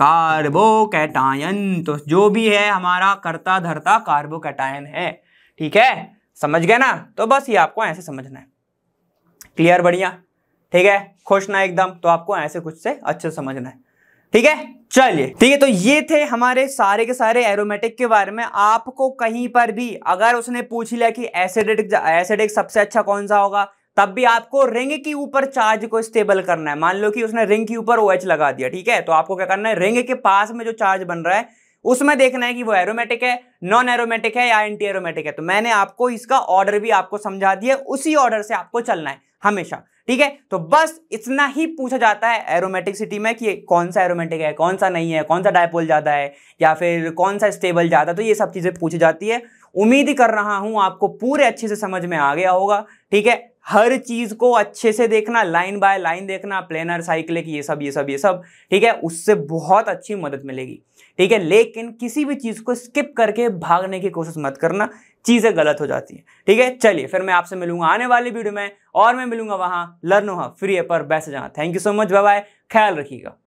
कार्बोकैटायन तो जो भी है हमारा करता धरता कार्बोकेटायन है ठीक है समझ गए ना तो बस ये आपको ऐसे समझना है क्लियर बढ़िया ठीक है खुश ना एकदम तो आपको ऐसे कुछ से अच्छे समझना है ठीक है चलिए ठीक है तो ये थे हमारे सारे के सारे एरोमेटिक के बारे में आपको कहीं पर भी अगर उसने पूछ लिया कि एसिडिक एसिडिक सबसे अच्छा कौन सा होगा तब भी आपको रिंग के ऊपर चार्ज को स्टेबल करना है मान लो कि उसने रिंग के ऊपर ओ लगा दिया ठीक है तो आपको क्या करना है रिंग के पास में जो चार्ज बन रहा है उसमें देखना है कि वो एरोमेटिक है नॉन एरोमेटिक है या एंटी एरोमेटिक है तो मैंने आपको इसका ऑर्डर भी आपको समझा दिया उसी ऑर्डर से आपको चलना है हमेशा ठीक है तो बस इतना ही पूछा जाता है एरोमेटिक सिटी में कि कौन सा एरोमेटिक है कौन सा नहीं है कौन सा डायपोल ज़्यादा है या फिर कौन सा स्टेबल ज़्यादा तो ये सब चीज़ें पूछी जाती है उम्मीद कर रहा हूं आपको पूरे अच्छे से समझ में आ गया होगा ठीक है हर चीज़ को अच्छे से देखना लाइन बाय लाइन देखना प्लेनर साइकिल ये सब ये सब ये सब ठीक है उससे बहुत अच्छी मदद मिलेगी ठीक है लेकिन किसी भी चीज़ को स्किप करके भागने की कोशिश मत करना चीज़ें गलत हो जाती हैं ठीक है चलिए फिर मैं आपसे मिलूंगा आने वाली वीडियो में और मैं मिलूंगा वहां लर्नो हाँ फ्री ऐप पर बैसे जहाँ thank you so much bye ख्याल रखिएगा